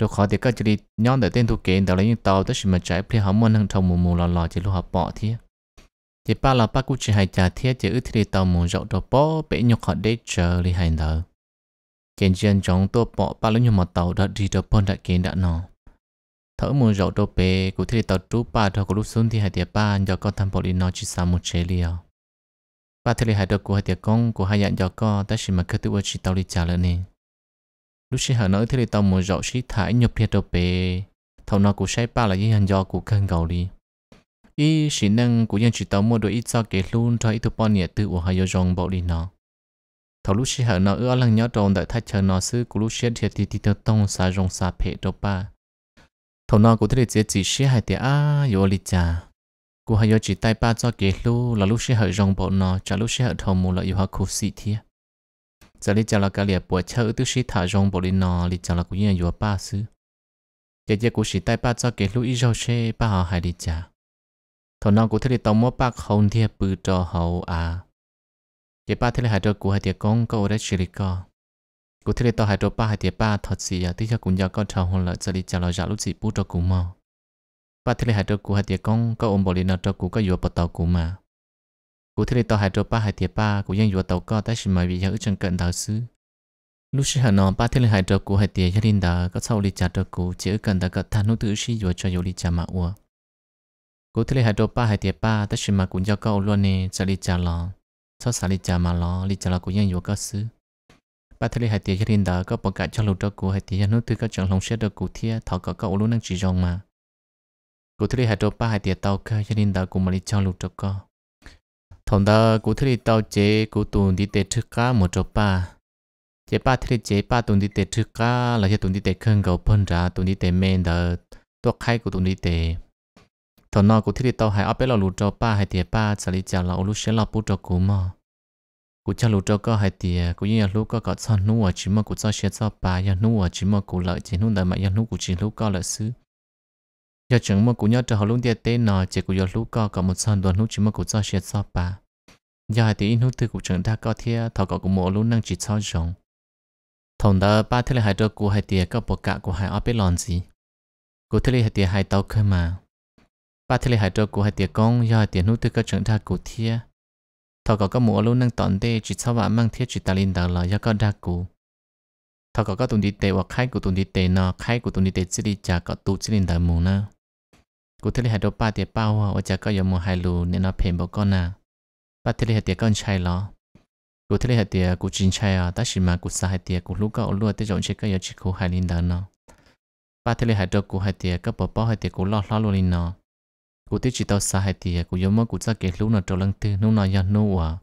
rồi khó thì các chị đi nhon để tên thu kiến đó là những tàu tất nhiên mà trái phía họ muốn năng thông mù mù lò lò chỉ lúc họ bỏ thì à thì ba là ba cũng chỉ hay trả thiết chỉ ước thì tàu muốn rộng đồ bó bể nhục họ để chờ đi hành thờ trên chân trong tôi bỏ ba lúc nhục một tàu đã đi đồ bón đã kiến đã nọ thở muốn rộng đồ bể cũng thì tàu trú ba thôi cũng lúc xuống thì hai tiệt ba do con tham bộ đi nó chỉ sao một chế liền ba thì hai đồ của hai tiệt con của hai dạng do con ta chỉ mà cứ tự chỉ tàu đi trả lên nè lúc chỉ hở nói thì tàu muốn rộng xí thải nhục thiệt đồ bể thầu nó cũng say ba là những hành do của cơn cầu đi ý sĩ năng của dân chỉ tàu mua đồ ít cho kế luôn cho ít thu bao nhiêu từ của hai giờ rong bảo đi nó thầu lúc sĩ hở nó ưa lăng nhỏ tròn đại thách chờ nó sư của lúc sĩ thiệt thì thì tao tông xa rong xa phê đâu ba thầu nó của thế chỉ chỉ sĩ hải tiệt à yo li cha của hai giờ chỉ tay ba cho kế luôn là lúc sĩ hở rong bảo nó trả lúc sĩ hở thầu mù là yêu hoa khu sĩ thiệt giờ li cha là cái liệt bùa chơi tức sĩ thả rong bảo đi nó li cha là của dân yo ba sư giờ giờ của sĩ tay ba cho kế luôn ít rau xe ba họ hai li cha thọ cụ cũng thấy tao mua bác không thì bự à. dạ dạ cho hậu à dạ thì ba thấy là hai đứa cụ hai đứa con có ở đây xử lý co cũng thấy tao hai đứa ba hai đứa ba thật sự à tiếc cho cũng giờ có chào hôn lại giờ đi chào lại giờ lúc gì bù cho cụ mà. ba thấy là hai đứa cụ hai đứa con có ôm bỏ đi nó cho cụ, có vừa bắt tàu cụ mà cụ cũng thấy tao hai đứa ba hai đứa ba vừa tàu co tại sao mà vì giờ chẳng cần thảo sư lúc xưa nó ba thiên hai trâu cụ hai tiền gia đình đó có sau đi trả trâu cụ, chỉ cần đã có thanh nô thứ sĩ vừa cho yêu đi trả mà ua cú thế hai đôi ba hai tiệp ba tất nhiên mà cũng cho câu luôn nè sẽ đi trả lo cho xả đi trả mà lo đi trả lo cũng nhận vô cái xứ ba thế hai tiệp hiện đó có bảo cả cho lục đó cú hai tiệp nó từ các chọn lòng xe được cụ thiệt, thọ có câu luôn đang chỉ rong mà cú thế hai đôi ba hai tiệp tàu cơ hiện đó cũng mà đi cho lục đó cô. thằng đó cú thế tàu chế cú tuần đi tết trước cá một đô ba chế ba thế chế ba tuần đi tết trước cá là chế tuần đi tết khăn cầu phân ra tuần đi tết men đó tôi khai của tuần đi tết thằng nó cũng thích tàu hay áp bên lò lù trâu ba hay tiệt ba xử lý chả là lù xe lò bút trâu cũ mà cũng cho lù cho có hay tiệt cũng như là có có cho nú chỉ mà cũng cho xé cho ba ya nú chỉ mà cũng lợi chỉ nú đời mà ya nú cũng chỉ lù có lợi xứ giờ chẳng mà cũng nhớ cho họ luôn tiệt tên nọ chỉ cũng giờ lù có có một sàn đoàn nú chỉ mà cũng cho xé cho ba giờ hay tiệt in nú từ cũng chẳng đa có thiệt thọ có cũng một lù năng chỉ cho rộng thằng đó ba thế là hai trâu cũ hay tiệt có bộ cả của hai áp bên lòn gì cũ thế là hai tiệt hai tàu cơ mà ba thế lệ hải trâu của hai tiệc công do hai tiệc nút tư các trưởng ra cụ thia thọ có các mũ luôn năng tọn tê chỉ sau bạn mang thiết chỉ ta linh đầu là do các đa cụ thọ có các tụng đi tệ hoặc khai của tụng đi tệ nọ khai của tụng đi tệ chỉ đi trả các tu chỉ linh đầu mù na cụ thế lệ hải trâu ba tiệc bao hoa ở trả có giờ mùa hai lù nên nó phèn bao con na à. ba thế lệ hải tiệc con chay lọ cụ thế hệ tiệt cụ chín chay à ta chỉ mà cụ sa hệ tiệt cụ lúc cậu luôn tới rộng chơi các giờ chỉ cụ hai linh đơn nọ. ba thế hệ hai trâu cụ hai tiệt các bố bố hai tiệt cụ lo lo luôn linh nó cụ tiết chỉ tao xa hay thì cụ giống mà cụ ra kể lúc nào trâu lăng tư lúc nào nhà nô à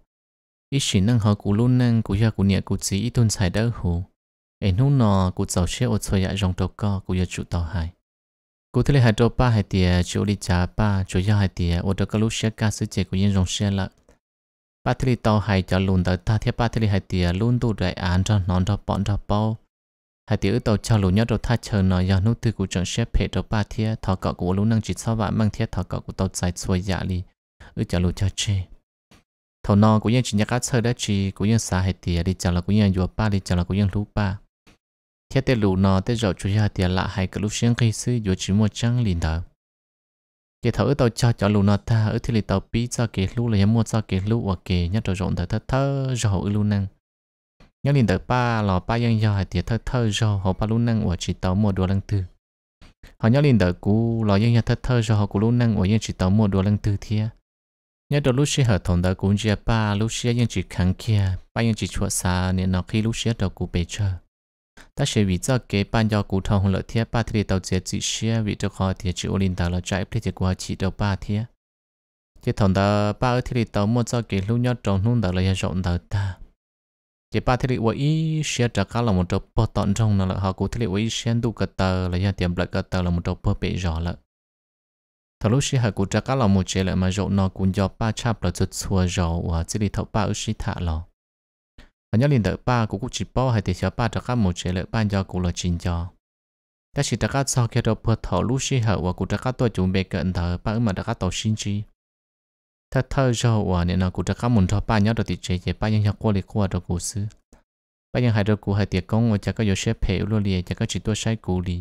ít chỉ năng họ cụ luôn năng cụ gia cụ nhẹ cụ chỉ ít tuân xài đỡ hù em lúc nào cụ giàu xe ô tô nhà dòng tàu co cụ gia chủ tàu hay cụ thấy là hai tàu ba hay thì chủ đi trả ba chủ gia hay thì ô tô các lúc xe cá sứ chế cụ yên dòng xe lại ba thế là tàu hay cho luôn tới ta thấy ba thế là hay luôn tu đại án cho nón cho bọn cho bao hai tiểu tàu cho lũ nhớ đầu thay chờ nó do nút từ của trận xếp hệ đầu ba thiê thọ cọ của lũ năng chỉ sau vạn mang thiết thọ cọ của tàu dài xuôi dạ li ư cho lũ cho chê thầu nó của yên chỉ nhắc cá sơ đã chỉ của yên xả hai tiểu đi chờ là của yên vừa ba đi chờ là của yên lũ ba thiết tê lũ nó tê rậu chủ nhà tiề lạ hai cái lũ xiên khi sư vừa chỉ một trăng liền thở cái thầu tàu cho cho lũ nó ta ư thì lì tàu pi cho cái lũ là mua cho cái lũ và cái nhắc đầu rộn thở thở thở rậu lũ năng nhớ liền tới ba lò ba yên giờ tiệt thơ thơ rồi họ ba luôn năng của chỉ tàu mùa đồ lăng tư họ nhớ liền tới cú lò yên giờ thơ thơ rồi họ cú luôn năng của yên chỉ tàu mùa đồ lăng tư thia nhớ đồ lúc xưa họ thằng đó cũng chia ba lúc xưa yên chỉ kháng kia ba yên chỉ chuột xa nên nó khi lúc xưa đầu cú bể chờ ta sẽ vì cho cái ban do cú thằng lợi thia ba thì tàu chia chỉ xưa vì cho họ thì chỉ liền tới là trái thì qua chỉ đầu ba thia thì thằng đó ba ở thì tàu mua cho cái lúc nhớ trong nung đó là yên rộng đầu ta chỉ ba thiết bị ý xe trả cá là một chỗ bơ tận trong là họ cũng thiết bị xe đủ cả tờ là do tiệm lại cả tờ là một chỗ bơ bị rõ là thằng lúc xe họ cũng trả cá là một chế lại mà rộng nó cũng do ba chap là chút xua rõ và chỉ đi thấu ba ở xe thả lò và nhớ liền tới ba cũng cũng chỉ bao hay thì xe ba trả cá một chế lại ban cho cũng là chín cho ta chỉ trả cá sau khi đó bơ thằng lúc và cũng trả cá tôi chuẩn bị cận thờ ba mà trả cá tàu xin chi ถ้าเธอชอบว่าเนี่ยนะกูจะข้ามมุนทอป้าเนี่ยเราติดเจเจป้ายังอยากกลัวเลยกลัวเรากูซื้อป้ายังหายเรากูหายเตียกงว่าจะก็อยู่เชฟเพลเรียจะก็จิตตัวใช้กูลี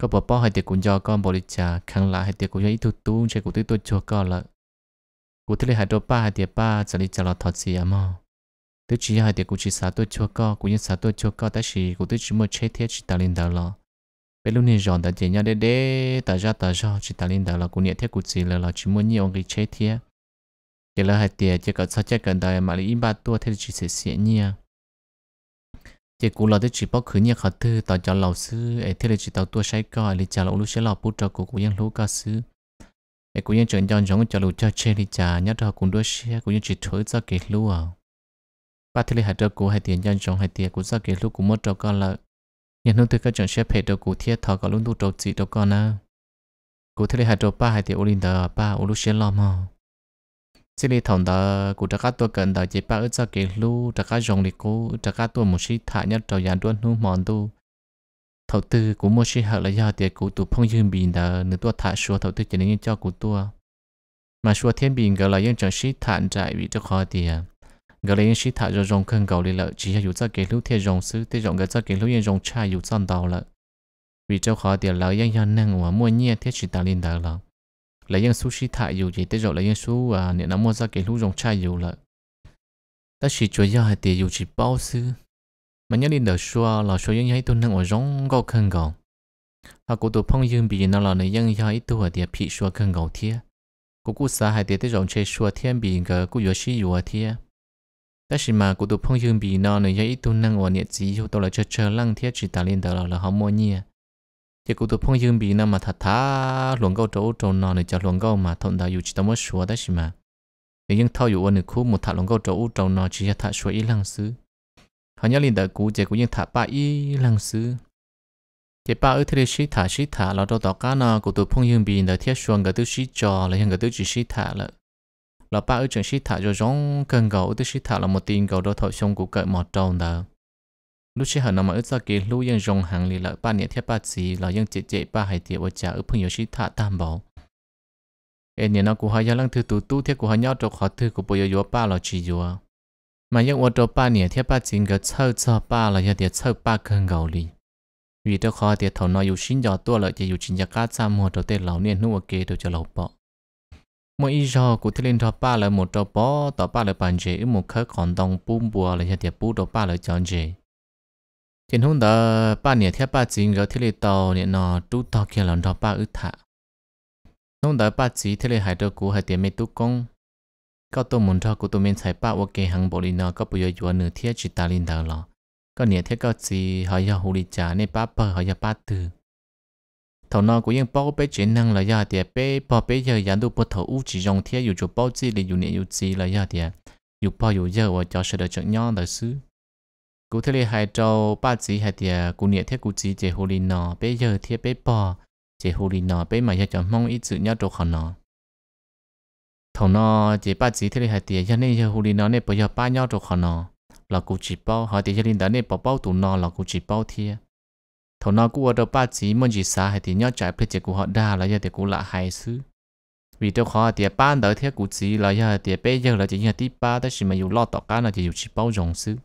ก็บอกป้าหายเตียกูยอก็บริจาคครั้งละหายเตียกูยออีทุตุ้งใช้กูตื้อตัวชัวก็ละกูที่เลยหายตัวป้าหายเตียป้าจะริจะรอถอดเสียมอตื้อจีหายเตียกูจีสาตัวชัวก็กูยังสาตัวชัวก็แต่ชีกูตื้อจีมัวเชเทียจิตาลินดาลอเป็นลูกนี่จอนแต่เจียเนี่ยเด้เด้แต่จ้าแต่จ้าจิตาลินดาลอกูเนี่ยเทียกูจีเลยลอจีมัวเนี่ยองกีเชเทีย để lỡ hai tiền chỉ có sao chắc gần đây mà lấy ba tuổi thế chỉ sẽ xịn nha chỉ cũng là thế chỉ bao khứ nha khó thư tao cho lão sư ấy thế là chỉ tao tua sai coi lấy trả lão lúc sẽ lão bút cho cũng vẫn cũng ยัง lú ca sư ấy cũng ยัง chuyện chọn giống cho lú cho chơi lấy trả nhớ cho cũng đôi xe chỉ thôi cho kết lú à ba thế là hai cho cũng hai tiền chọn giống hai tiền cũng cho kết lú cũng mất cho con là nhân lúc tôi có chọn xe phải đồ cũ thiết thọ có luôn tu trâu chỉ cho con à cũng thế là hai cho ba hai tiền ô linh tờ ba ô lúc sẽ lão mà xin đi thằng đó cụ trả cá tua gần đó chỉ ba ước cho kỷ lu trả cá rồng đi cụ trả cá tua một sĩ thả nhát trò giàn đuôi nu mòn tu thầu tư của mua sĩ hợp là do tiền cụ tụ phong dương bình đó nửa tua thả xuống thầu tư chỉ nên cho cụ tua mà xuống thiên bình gọi là những trận sĩ thả chạy vì cho khó tiền gọi là những sĩ thả cho rồng khăn cầu đi lợi chỉ là dù cho kỷ lu thiên rồng sứ thiên rồng gọi cho kỷ lu yên rồng trai dù cho đầu lợi vì cho khó tiền lợi yên nhân năng mà mua nhẹ thiết chỉ ta lên đó là lấy yên sushi thải dù gì tới rồi lấy yên số à nếu nó mua ra cái lũ rồng chai dù là ta chỉ cho ra hai tiền dù chỉ bao sư mà nhớ đi đợt xua là xua những hay tôi năng ở rong gò khăn gò họ cố tụ phong dương bị nó là nơi yên hay tôi ở địa phi xua khăn gò thiê cố cố xa hai tiền tới rồng chơi xua thiên bị ngờ cố yếu sĩ dù ở ta chỉ mà cố tụ phong dương bị nó nơi yên tôi năng ở địa chỉ hữu tôi là chơi chơi lăng thiê chỉ ta lên đợt là họ mua nhia thì cụ tụ phong dương bị nó mà thà thà luồng câu chỗ chỗ nọ này cho luồng câu mà thôn đạo dù chỉ tao mới sửa đó xí mà thì những thao dụ anh khu một thà luồng câu chỗ chỗ nọ chỉ là thà sửa ý lăng xứ họ nhớ liền đời cũ chỉ cũng những thà ba ý lăng xứ chỉ ba ở thế sĩ thà sĩ thà lão đâu tao cá nọ cụ tụ phong dương bị đời thiết xuống cái thứ sĩ trò là hiện cái thứ chỉ sĩ thà là lão ba ở trường sĩ thà cho giống cần cầu thứ sĩ thà là một tiền cầu đó thọ xong cụ cậy mọt tròn đời lúc chơi hở nằm ở giờ kia lúc vẫn rong hàng lì lợp ba niệm thiết ba chỉ là vẫn chế chế ba hải tiệt ở trả ở phương yếu sĩ thả tam bảo em nhớ nó cũng hay lăng thư tụ tu thiết cũng hay nhau trọc khó thư của bồi yếu ba là chỉ yếu mà yên ô trọc ba niệm thiết ba chỉ cái sơ sơ ba là yên tiệt sơ ba cơn gầu lì vì đó khó tiệt thầu nó yếu sinh nhỏ tua lợi chỉ yếu chính gia cá xa mua đầu tiên lão niên nuôi kê đầu cho lão bỏ mỗi ít giờ của thiên linh thọ ba là một trọc bỏ tỏ ba là bàn chế một khớ còn đông bùm bùa là yên tiệt bù đầu ba là chọn chế thiên hôn đó ba nè theo ba chín rồi thế lệ tàu nè nó trú tàu kia lần đó ba ứ thả hôn đó ba chín thế lệ hải đâu cũ hải tiền mấy tú công có tôi muốn cho cô tôi mình sai ba ok hàng bộ đi nó có bây giờ vừa nửa thiết chỉ ta lên đầu lọ có nè thế có gì họ giờ hồ đi trả nè ba bờ họ giờ ba từ thầu nó cũng yên bao bé chuyện năng là giờ tiền bé bao bé giờ dán đồ bao thầu u chỉ dòng thiết dù chỗ bao chi để dù nè dù chi là giờ tiền dù bao dù giờ và cho sửa được chọn nhau đời xứ cụ thể là hai châu ba chỉ hai tia cụ nhẹ thiết cụ chỉ chế hồ linh nọ bây giờ thiết bây bỏ chế hồ linh nọ bây mà giờ chọn mong ít chữ nhau chỗ khẩn nọ thầu nọ chế ba chỉ thiết là hai tia giờ này giờ hồ linh nọ này bây giờ ba nhau chỗ khẩn nọ là cụ chỉ bao hai tia giờ linh đó này bảo bao tụ nọ là cụ chỉ bao thiết thằng nọ cụ ở đâu ba chỉ muốn chỉ xa hai tia nhau trái phải chế cụ họ đa là giờ thì cụ lại hai xứ vì chỗ khó thì ban đầu thiết cụ chỉ là giờ thì bây giờ là chỉ nhà tí ba đó chỉ mà dù lo tọt cá là chỉ dù chỉ bao rộng xứ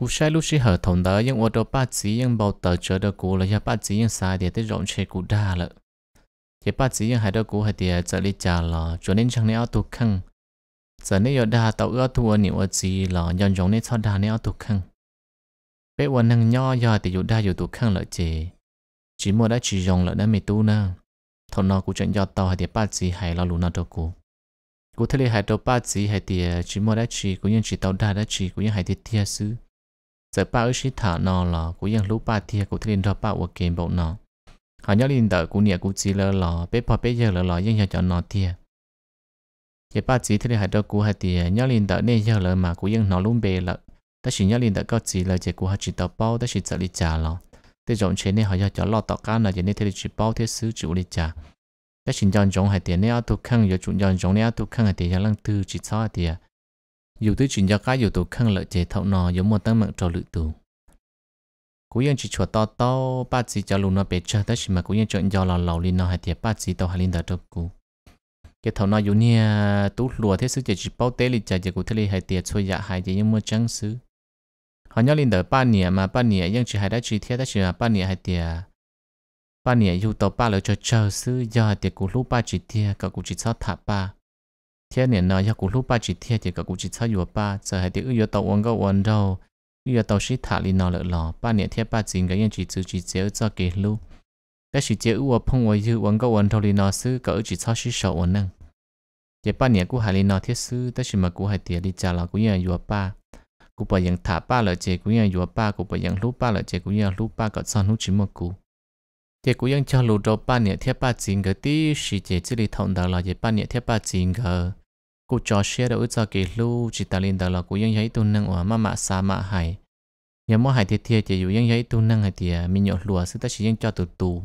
cú sai lúc xí hở thòng đó nhưng ô tô ba chỉ nhưng bao tờ chờ đó cú là ya ba chỉ nhưng sai thì tới rộng xe cú đa lợ ya ba chỉ nhưng hai đứa cú hai thì trở đi trả lò cho nên chẳng nên ao tụt khăng giờ nếu giờ đa tàu ưa thua nhiều ở chỉ lò dần dần nên sao đa nên ao tụt khăng bé quan năng nho giờ thì dù đa dù tụt khăng lợ chỉ chỉ mua đã chỉ dùng lợ đã mì tu na thằng nào, cú chọn giờ tàu hai thì ba chỉ hai là lùn nó đó cú cú thấy hai đứa ba chỉ hai thì chỉ mua đã chỉ cũng như chỉ tàu đa đã chỉ cũng như hai thì thiệt sự giờ ba ước sĩ thả nó là cũng ยัง lúc ba thiệt cũng thiên đó ba uất kiếm bộ nó họ nhớ linh đợi cũng nhẹ cũng chỉ lơ lò bé pha bé giờ lơ lò nhưng giờ cho nó thiệt giờ ba chỉ thiên hạt đó cũng hai thiệt nhớ linh đợi nên giờ lơ mà nó luôn bề lợ ta chỉ nhớ linh đợi có chỉ lơ giờ cũng hai chỉ tao bao ta chỉ chỉ lý trả lọ thế rộng chế nên họ giờ cho lọ tao cá là giờ nên thế chỉ bao thế sử chủ lý trả ta chỉ chọn giống hạt thiệt nên áo tu khăn giờ chọn chọn giống nên áo tu khăn hạt thiệt giờ lăng tư chỉ sao hạt thiệt dù tới chuyện gia cá dù tổ khăn lợi chế thấu nọ giống một tăng mạng trò lự tù cú yên chỉ chùa to to ba chỉ cho lùn nó bể cha tới mà cú yên chọn do lò lầu lên nó hay thiệt ba chỉ tàu hay linh đã đâu cú cái thấu nó dù nia tú lùa thế sự chỉ chỉ bao tế lịch chạy chỉ cú thế lịch hay tiệt xôi dạ hay chỉ nhưng mua trắng xứ họ nhớ linh đã ba nia mà ba nia nhưng chỉ hay đã chỉ thế đã chỉ mà ba nia hay tiệt ba nia dù tàu ba lỡ cho chờ xứ do hay tiệt cú lúc ba chỉ tiệt cả cú chỉ sao thả ba 天年呢，要古路巴几天就个估计差有吧，这还得又到温个温度，又到是塔里那了了，半年天把整个样子自己只有做给路，但是只有我碰我有温个温度里那是个只差是少温能，也半年古海里那天是，但是嘛古海地里家了古样有吧。กูปยังถาป้าเลยเจกูยังอยู่ป้ากูปยังรู้ป้าเลยเจกูยังรู้ป้าก็ซ่อนรู้ชิมกูเจกูยังจะรู้ดป้าเนี่ยเทียบป้าจริงก็ที่สิเจจิริทองดาลาเจป้าเนี่ยเทียบป้าจริงก็ cô trò xe đã ước cho kỳ lưu chỉ ta linh đó là cô yên thấy tu năng ở mà mạ xa mạ hải nhà mỗi hải thiệt thiệt chỉ dù yên thấy tu năng hải thì à, mình nhọ lùa sư ta chỉ yên cho tu tu,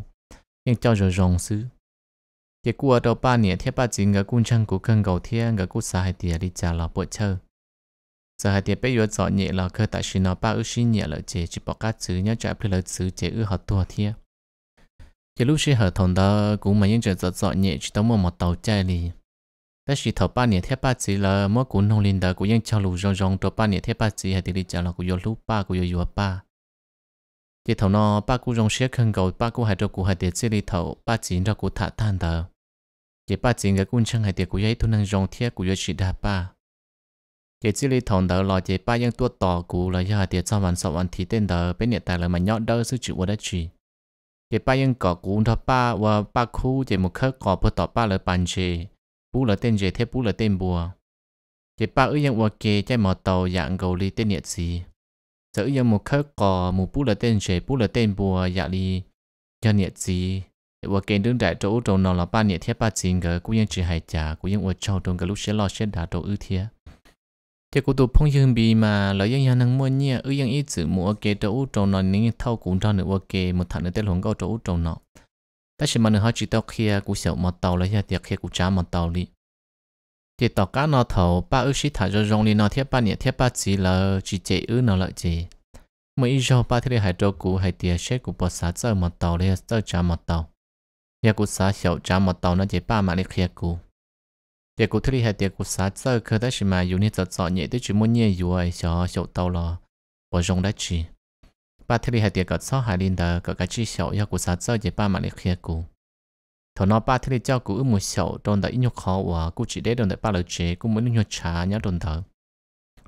yên cho rồi rồng sư thì cô ở đâu ba nè thiết ba chính cái cung chân của cơn cầu thiên cái cô xa hải thì đi trả là bộ chơi giờ hải thì bây giờ chọn nhẹ là cơ tại xin nó ba ước xin nhẹ là chỉ chỉ bỏ các chữ nhớ cho áp lực chữ chỉ ước học tu thiên thì lúc xưa hợp thằng đó cũng mà những chuyện giọt giọt nhẹ chỉ tao mua một tàu chai liền 但是头八年贴八字了，莫古农林的古用桥路上上头八年贴八字，还得里讲了古有路八，古有有八。thì thầu nó ba cụ rong xe khăn cầu ba cụ hai đầu cụ hai tiệt xe đi thầu ba chín ra cụ thả tan tờ thì ba chín cái quân sang hai tiệt cụ giấy thu năng rong thiết cụ giấy chỉ đa ba thì xe đi thầu tờ lo thì ba yang tua tỏ cụ là do hai tiệt sau vạn sau vạn thì tên tờ bên nhiệt tài là mà nhọ đỡ sự chịu của đất chỉ thì ba yang cỏ cụ thọ ba và ba khu thì một khắc cỏ bơ tỏ ba lời bàn chê bú là tên dễ thế bú là tên bùa chỉ ba ư yang ok chạy mò tàu dạng gầu li tên nhiệt gì sợ yang một khắc cò một bú là tên dễ bú là tên bùa dạng li cho nhiệt gì để wake đứng đại chỗ trâu nó là ba nhiệt thế ba chín gờ cũng yang chỉ hại trà cũng yang wake trâu trong cái lúc sẽ lo sẽ đã trâu ư thế thế cô tụ phong dương bì mà lợi yang yang năng mua nhia ư yang ít chữ mua ok chỗ trâu nó những thau cũng cho nữa ok một thằng nữa tên hùng gầu chỗ trâu nó ta chỉ mình họ chỉ tao kia à, cú sợ mà tàu lấy tiệt kia cú chả mà tàu đi thì tàu cá nó thầu ba ư sĩ thả cho rong đi nó thiết ba nhiệt thiết ba chỉ là chỉ chế ư nó lợi chế mỗi giờ ba thế hải châu cú hải tiệt sẽ cú bỏ sát sợ mà tàu lấy sợ chả mà tàu nhà cú sát sợ chả mà tàu chỉ ba mà lấy kia à cú tiệt cú thế hải tiệt cú sát sợ cơ ta chỉ mà dùng như tật sợ nhẹ tới chỉ muốn nhẹ dù ấy sợ sợ tàu lo bỏ rong đã bà thì hai tiệc cỡ sau hai linh đờ cỡ cái chi sầu yêu của sát sơ chỉ ba mà lịch kia cụ thọ nó ba thì cho cụ một sầu đồn đợi nhục khó và cụ chỉ để đồn đợi ba lời chế cũng muốn nhục trà nhớ đồn thở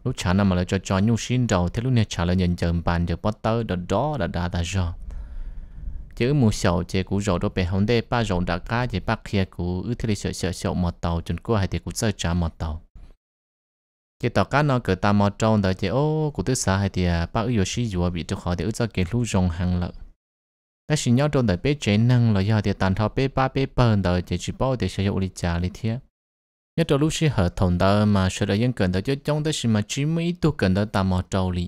lúc trà nằm mà lại cho cho nhục xin đầu thì lúc này trà lại nhận chờ bàn được bắt tới đợt đó là đã đã rồi chứ một sầu chế cụ rồi đó bé hồng đê ba rồi đã cá chế ba khía cụ ư thì sợ sợ sợ một tàu chuẩn cô hay thì cụ chơi trà một tàu cái tàu cá nó cỡ ta mò trâu đời chứ ô cụ tứ xã hay thì à, bác ưu sĩ dù bị cho khỏi để ưu cho cái lưu rồng hàng lợ ta xin nhau trâu đời bé chế năng là do thì tàn thọ bé ba bé bờn đời chỉ chỉ bao để sử dụng đi trả đi thế nhớ trâu lũ sĩ hợp thùng đó mà sợ đời dân cần đó chứ trong đó xin mà chỉ mấy tu cần đó ta mò trâu đi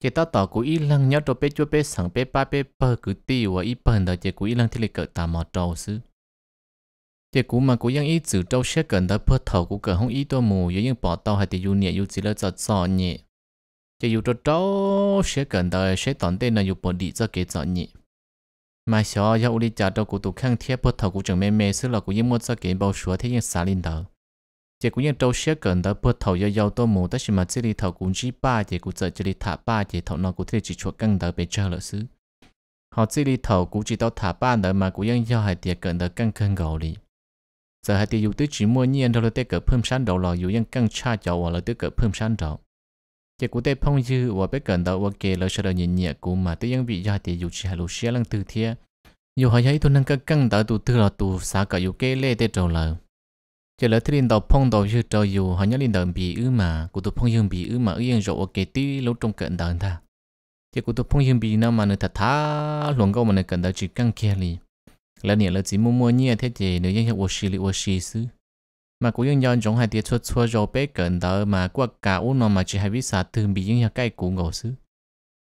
cái tao tỏ của ý lăng nhớ trâu bé chúa bé sẵn bé ba bé bờ cứ tiêu và ý bờn đời chứ của ý lăng thì lại cỡ ta mò trâu xứ thì cú mà cú ý chữ đâu sẽ cần tới bớt thầu cú cần không ý tôi mù với những bỏ tàu hay thì dù nhẹ dù chỉ là cho cho nhẹ chỉ dù cho đâu sẽ cần tới sẽ tận tên là dù bỏ đi cho cái cho nhẹ mà sợ giờ uli trả đâu của tụ khang thiết bớt thầu cũng chẳng mê mê xứ là cũng những một cho cái bao số thì nhưng xả lên đầu chỉ cú những đâu sẽ cần tới bớt thầu giờ giàu tôi mù tất nhiên mà chỉ đi thầu cú chỉ ba thì cú chỉ chỉ đi thả ba thì thầu nó cú thể chỉ chuột căng tới bây giờ là xứ họ chỉ đi thầu cú chỉ tao thả ba nữa mà cú vẫn do hay tiệc cần tới căng căng gầu đi giờ hai tiêu tới chỉ mua nhiên đâu là tới cỡ phun san đầu lò dù yên căng cha cho hoặc là tới cỡ phun san đầu chỉ cụ tới phong dư và bé cần đầu và kề là sợ nhìn nhẹ cụ mà tới yên bị gia tiêu dù chỉ hai lô xe lăng từ thiê dù hai giấy tôi nâng căng căng đầu tụ tư là tụ xả cả dù kê lê tới trầu lờ chỉ là thiên đầu phong đầu như trầu dù hai nhớ linh đầu bị ư mà cụ tụ phong dư bị ư mà ư yên rộ và kề tí lỗ trong cận đầu ta chỉ cụ tụ phong dư bị nào mà nơi thật thà luồng câu mà nơi cận đầu chỉ căng kia liền là nè là chỉ mua mua nhẹ thế thì nếu như ô xí li ô xí xứ mà cũng như dân chúng hai tiếc xuất xuất rồi bé gần đó mà qua cả u nó mà chỉ hai vị sao thường bị những cái cũ ngộ xứ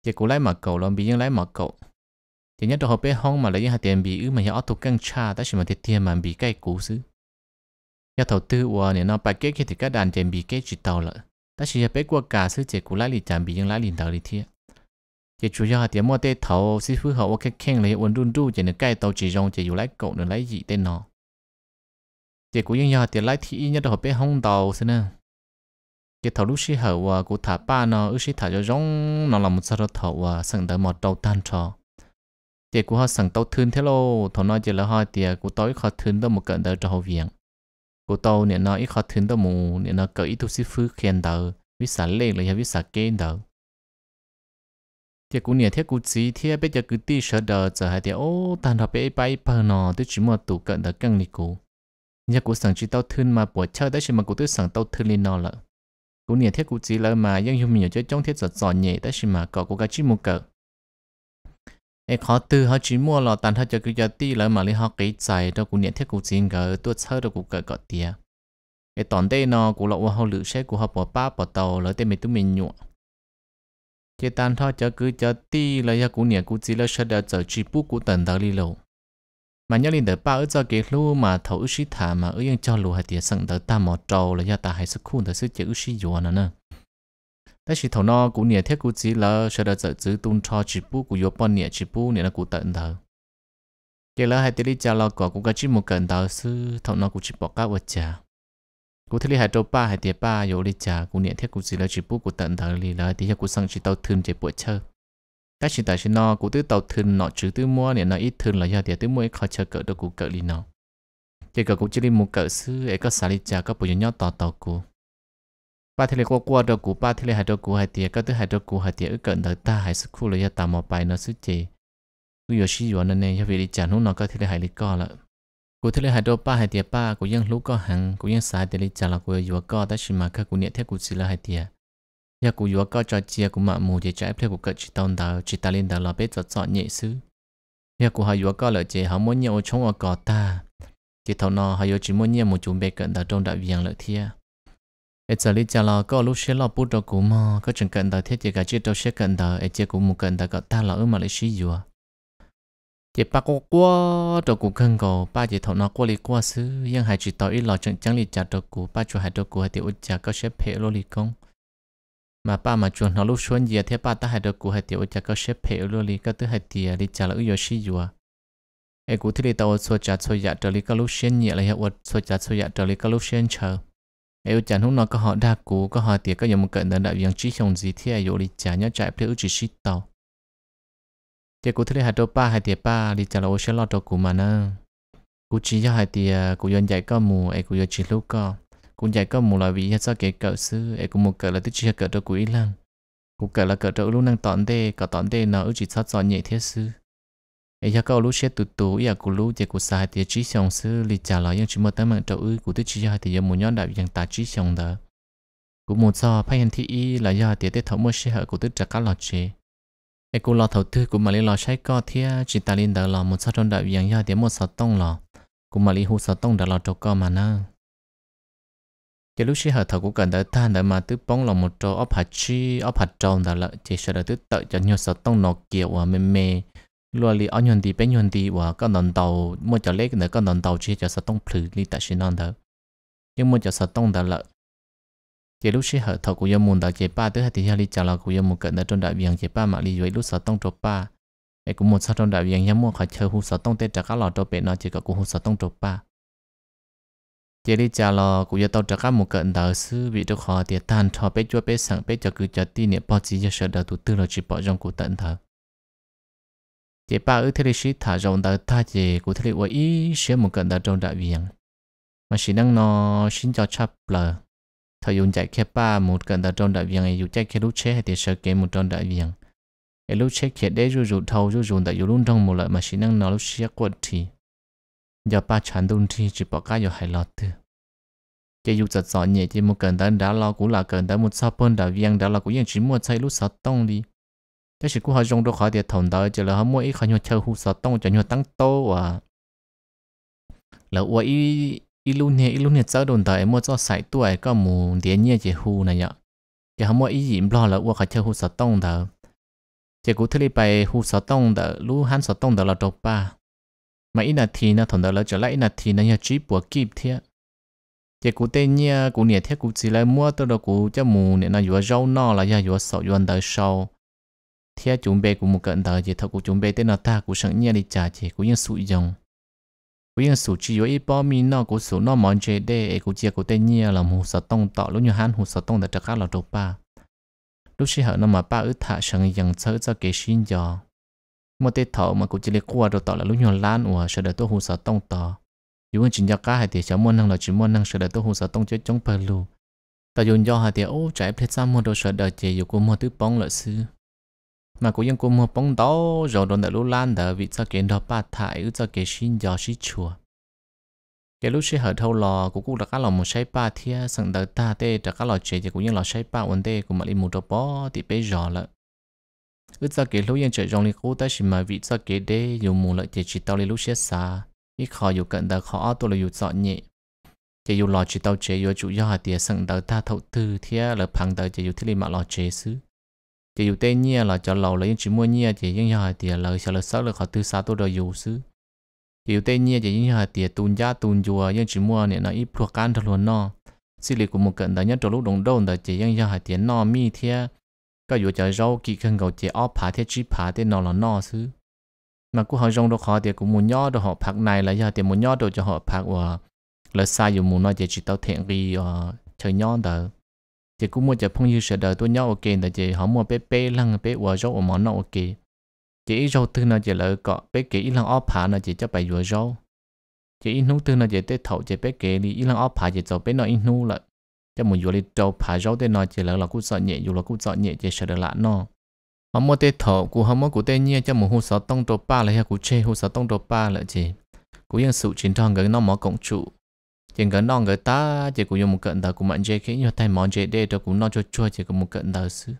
thì cũng lấy mà cậu làm bị những lấy mà cậu thì nhất đồ bé hông mà lấy những hạt tiền bị ứ mà nhà auto căng cha ta chỉ mà thiệt tiền mà bị cái cũ xứ nhà đầu tư của nè nó bài kết thì các đàn tiền bị cái chỉ tàu lợ ta chỉ bé qua cả xứ chỉ cũng lấy liền chẳng bị những lấy liền tàu liền thiệt chỉ chủ yếu là tiệm mua tê thầu sư phu họ ok khen lấy uốn đun đu chỉ nửa cái tàu chỉ rong chỉ dù lái cổ, nửa lái gì tên nó chỉ cũng như là tiệm lái thị nhất là họ biết hông tàu xin nè chỉ thầu lúc sư họ và cụ thả ba nó ước sư thả cho rong nó là một sao thầu và sẵn tới một đầu tan trò chỉ cũng họ sẵn tàu thương thế lô thầu nói chỉ là họ tiệm cụ tối họ thương tới một cận tới trò viện cụ tàu nè nó ít họ thương tới mù nè nó cỡ ít tu sư phu khen tới vì sản lệ là vì sản kê tới thì cũng nhiều thế cũng chỉ thế bây giờ cứ đi sợ đờ giờ hai thì ô tàn hợp bé bay bờ nọ tôi chỉ mà tụ cận đã gần đi cô nhà cô sẵn chỉ tao thương mà bỏ chơi đấy chỉ mà cô tôi sẵn tao thương lên nọ lợ cô nhiều thế cô chỉ là mà dân chúng mình chơi trong thiết giật giòn nhẹ đấy chỉ mà có cô gái chỉ một cỡ ai khó từ họ chỉ mua lọ tan họ cho cứ giờ đi là mà lấy họ cái trái đó cô nhiều thế cô chỉ ngờ tôi chơi đó cô cỡ cỡ tiếc cái tòn đây nọ cũng lọ họ lựa xe cô họ bỏ ba bỏ tàu lỡ tên mình tụi mình nhụa chế tan thọ chớ cứ chớ ti là ya cú nhẹ cú chỉ là sẽ đỡ chở chỉ bút cú tận đó đi lâu mà nhớ lên được bao ở cho cái lu mà thấu sĩ thả mà ở cho lu hay tiền sẵn được ta mò trâu là ya ta hay sức khuôn đỡ sức chế sĩ dùa nữa nè ta chỉ thầu nó cú thiết cú chỉ là sợ đỡ chở chữ tung cú yếu bọn nhẹ chỉ bút nhẹ là cú tần là hay tiền đi chào quả cú chỉ một cần đó sư thầu nó cú chỉ bỏ cả vật chả cú thấy hai trâu ba hai tiệp ba yếu đi trả cú niệm thiết cú gì là chỉ bút cú tận thở lì là thì cú sang chỉ tàu thương chỉ buổi chơi ta chỉ tại chỉ nó cú tứ tàu thương nọ chứ tứ mua niệm nọ ít thương là do tiệp tứ mua khó chờ cỡ được cú cỡ lì nọ chỉ cỡ cú chỉ đi một cỡ sư ấy có xả đi trả có bùi nhau tàu tàu cú ba thế này qua qua đâu cú ba thế này hai đâu cú hai tiệp có thứ hai đâu cú hai tiệp ức cỡ thở ta hai sức khu là do tàu mò bài nó sức chế cú yếu sĩ yếu nên này do vì đi chả nó có thế này hai đi co lại cụ thể là hai đô ba hai tiệt ba cụ dân lũ có hàng cụ dân sai tiệt lý trả là cụ vừa có ta chỉ mà các cụ niệm theo cụ chỉ là hai tiệt nhà cụ vừa có cho chia cụ mà mù thì trái phải cụ cất chỉ tông đầu chỉ ta lên đầu là biết chọn chọn nhẹ xứ nhà cụ hai vừa có lợi chế họ muốn nhiều chống ở cỏ ta chỉ thầu nó họ chỉ muốn nhiều một chuẩn bị cận đầu trong đại viện lợi thiệt ở giờ lý trả là có lúc sẽ là bút đầu cụ mà có chừng cận đầu thiết chỉ cả chiếc đầu sẽ cận đầu ở chiếc cụ mù cận đầu cọ ta là ở mà lấy sử dụng chỉ ba cô qua đồ cụ khăn cổ ba chỉ thọ nó qua đi qua xứ nhưng hai chỉ tao ít lo chuyện chẳng li trả đồ cụ ba chủ hai đồ cụ hai tiểu trả có xếp phe lô li công mà ba mà chú nó lúc xuân gì thế ba ta hai đồ cụ hai tiểu trả có xếp phe lô li cái thứ hai tiề li trả là ưu yoshi yua ai cụ thì li tao xua trả xua dạ trở li có lúc xuyên nhẹ là hiệu xua trả xua dạ trở li có lúc xuyên chờ ai chẳng lúc nó có họ đa cụ có họ tiề có nhiều một cận đại viên chỉ không gì thì ai yêu li trả nhớ chạy phe ưu chỉ shit tao thì cụ thấy hai đôi ba hai tiệp ba đi trả lời sẽ lo cho cụ mà nè cụ chỉ cho hai tiệp, cụ dân dạy có mù ấy cụ dân chỉ lúc có cụ dạy có mù là vì hết sao kể cỡ sư ấy cụ một cỡ là tức chỉ cỡ cho cụ ít lăng cụ cỡ là cỡ cho lúc năng tọn đê cỡ tọn đê nó ước chỉ sát sọ nhẹ thiết sư ấy cho câu lúc sẽ tụt tụ ý à cụ lúc thì cụ sai tiệt chỉ xong sư đi trả lời nhưng chỉ mới tấm mạng trâu ư cụ tức chỉ cho hai tiệt mù nhón đại diện tà chỉ xong đó cụ một do phải hành thi ý là do tiệt tế thấu mua sẽ hở cụ tức trả các lọt chế cái cô lo thầu tư của mà lý lo sai co thia chỉ ta liên đỡ lo một sao trong đạo yang ya để một sao tông lo của mà lý hú sao tông đã lo cho co mà nè cái lúc xí hở thầu của cần đỡ than đỡ mà tứ bóng lo một chỗ ấp hạt chi ấp hạt trâu đỡ lợ chỉ sợ đỡ tứ tự cho nhiều sao tông nọ kiểu và mềm mê lo lý ăn nhuận đi bé nhuận đi và con đòn đầu mua cho lấy nữa con đòn đầu chỉ cho sao tông phử lý tại xin non đỡ nhưng mua cho sao tông đỡ lợ chỉ lúc sẽ hợp thọ của dân môn đã chế ba tới hai thì hai li trả lời của dân môn cận đã trong đại viện chế ba mà li dưới lúc sáu tông trộn ba ấy cũng một sáu trong đại viện nhắm mua khỏi chơi hú sáu tông tết trả cá lò trộn bể nó chỉ có của hú sáu tông trộn ba chế li chào lò của dân tàu trả cá một cận đã sư bị được họ thì tan thọ bé chúa bé sẵn bé cho cứ cho tin niệm bỏ chỉ cho sợ đầu tụ tư là chỉ bỏ trong cụ tận thở chế ba ư thế li sĩ thả rộng đã tha chế của thế li ý sẽ một cận đã trong đại viện mà sĩ năng nó xin cho chắp lời thời dùng chạy khe ba một cần đã trong đại viên ấy dùng chạy khe lúc chế hay thì sợ kém một trong đại viên ấy lúc chế khe để dù dù thầu dù dùng tại dù luôn trong một loại mà sĩ năng nó lúc chế quật thì giờ ba chán đun thì chỉ bỏ cá giờ hay lọt từ chỉ dù giật giỏi nhẹ thì một cần đã đã lo cũng là cần đã một sao phân đại viên đã lo chỉ mua chạy lúc sáu tông đi thế chỉ cũng họ dùng đồ khó để thòng tới chỉ là họ mua ít khó nhiều chơi hú sáu tông cho nhiều tăng to và là uy ilu nhe ilu nhe cháu đồn tại mua cho sải tuổi có mù tiền nhẹ chỉ hù này nhở chỉ không mua ý gì lo là uo cả chơi hù sáu tông đó chỉ cú thứ đi bài hù sáu tông đó lu han sáu tông đó là đầu ba mà ít là thì nó thằng là trở lại ít là thì nó chỉ bùa kịp thế chỉ cú tên nhia cú nhẹ thế cú chỉ lại mua tôi đó cú cho mù nè nó vừa rau no là giờ vừa sầu vừa đời sầu chuẩn bị cú một cận đời chỉ thật cú chuẩn bị tên là ta cú sẵn nhia đi trả chỉ cú như sụi dòng bây giờ số chỉ với bao mi nó của số nó mòn chế để của chia của tên nhia là hồ sơ tông tọ lúc như hắn hồ sơ tông đã cả là đồ ba lúc xí hở nó mà ba ước thả sang dần sớ cho cái xin giò một tê thọ mà cũng chỉ lấy qua đồ tọ là lúc nhỏ lan ủa sợ đợi tôi hồ sơ tông tọ dù anh chỉ nhắc cả hai thì cháu muốn năng là chỉ muốn năng sợ đợi tôi hồ sơ tông chơi chống bờ lù ta dùng do hai thì ô trái phép sao mua đồ sợ đợi chơi dù cô mua tứ bóng lợi sư mà cũng cũng một bóng đó rồi đồn đỡ lũ lan đỡ vì cho kiến đó ba thải ư cho kiến xin gió xí chùa cái lúc sẽ hở thâu lò cũng cũng là các lò một sai ba thia sẵn đỡ ta tê đã các lò chế thì cũng như lò sai ba vấn đề cũng mà đi một đồ bó thì bây giờ lợ ư cho kiến lúc yên chạy rong đi cố tới xí mà vì cho kiến đê dùng mù lợi chế chỉ tao đi lúc sẽ xa ít khó dù cận đỡ khó tôi là dù dọn nhẹ chỉ dù lò chỉ tao chế dù chủ do hạt tiền sẵn đỡ ta thâu tư thia là phẳng đỡ chỉ dù thiết lý mà lò chế xứ chỉ dù tên nhia là cho lầu là những chỉ mua nhia chỉ những nhà thì là cho là sáu là họ tư xa tôi đều dù xứ chỉ dù tên nhia chỉ những nhà thì tuôn giá tuôn chùa những chỉ mua này nó ít thuộc căn thật luôn nọ xử lý của một cận đó nhất trong lúc đồng đông đó chỉ những nhà thì nọ mi thế có dù cho rau kỳ khăn cầu chỉ óp phá thế chỉ phá thế nó là nó xứ mà cũng họ rong đó họ thì cũng muốn nhớ đó họ phạt này là giờ thì muốn nhớ đồ cho họ phạt và ờ, là sai dù muốn nói chỉ tao thiện vì chơi nhớ đó thì cũng mua chợ phong như sợ đời tôi nhau ok là chị họ mua bé bé lăng bé quả rau ở món nó ok chị rau thứ nào chị lợi cọ bé kỹ lăng óp hạ là chị cho bài vừa rau chị in nút tư là chị tết thầu chị bé kỹ đi lăng óp hạ chị cho bé nó in nút lại cho một vừa đi trâu phá rau tên nói chị là là cũng sợ nhẹ dù là cũng sợ nhẹ chị sợ được lạ nó họ mua tên thọ của họ mua của tên nhia cho một hồ sáu tông đồ ba là hay của chê hồ sáu tông đồ ba là chị của những sự chiến thắng gần nó mỏ cổng trụ chỉ cần non người ta chỉ cũng dùng một cận đầu cũng mạnh khiến nhưng thay món để đó cũng non cho chua chỉ có một cận đầu xứ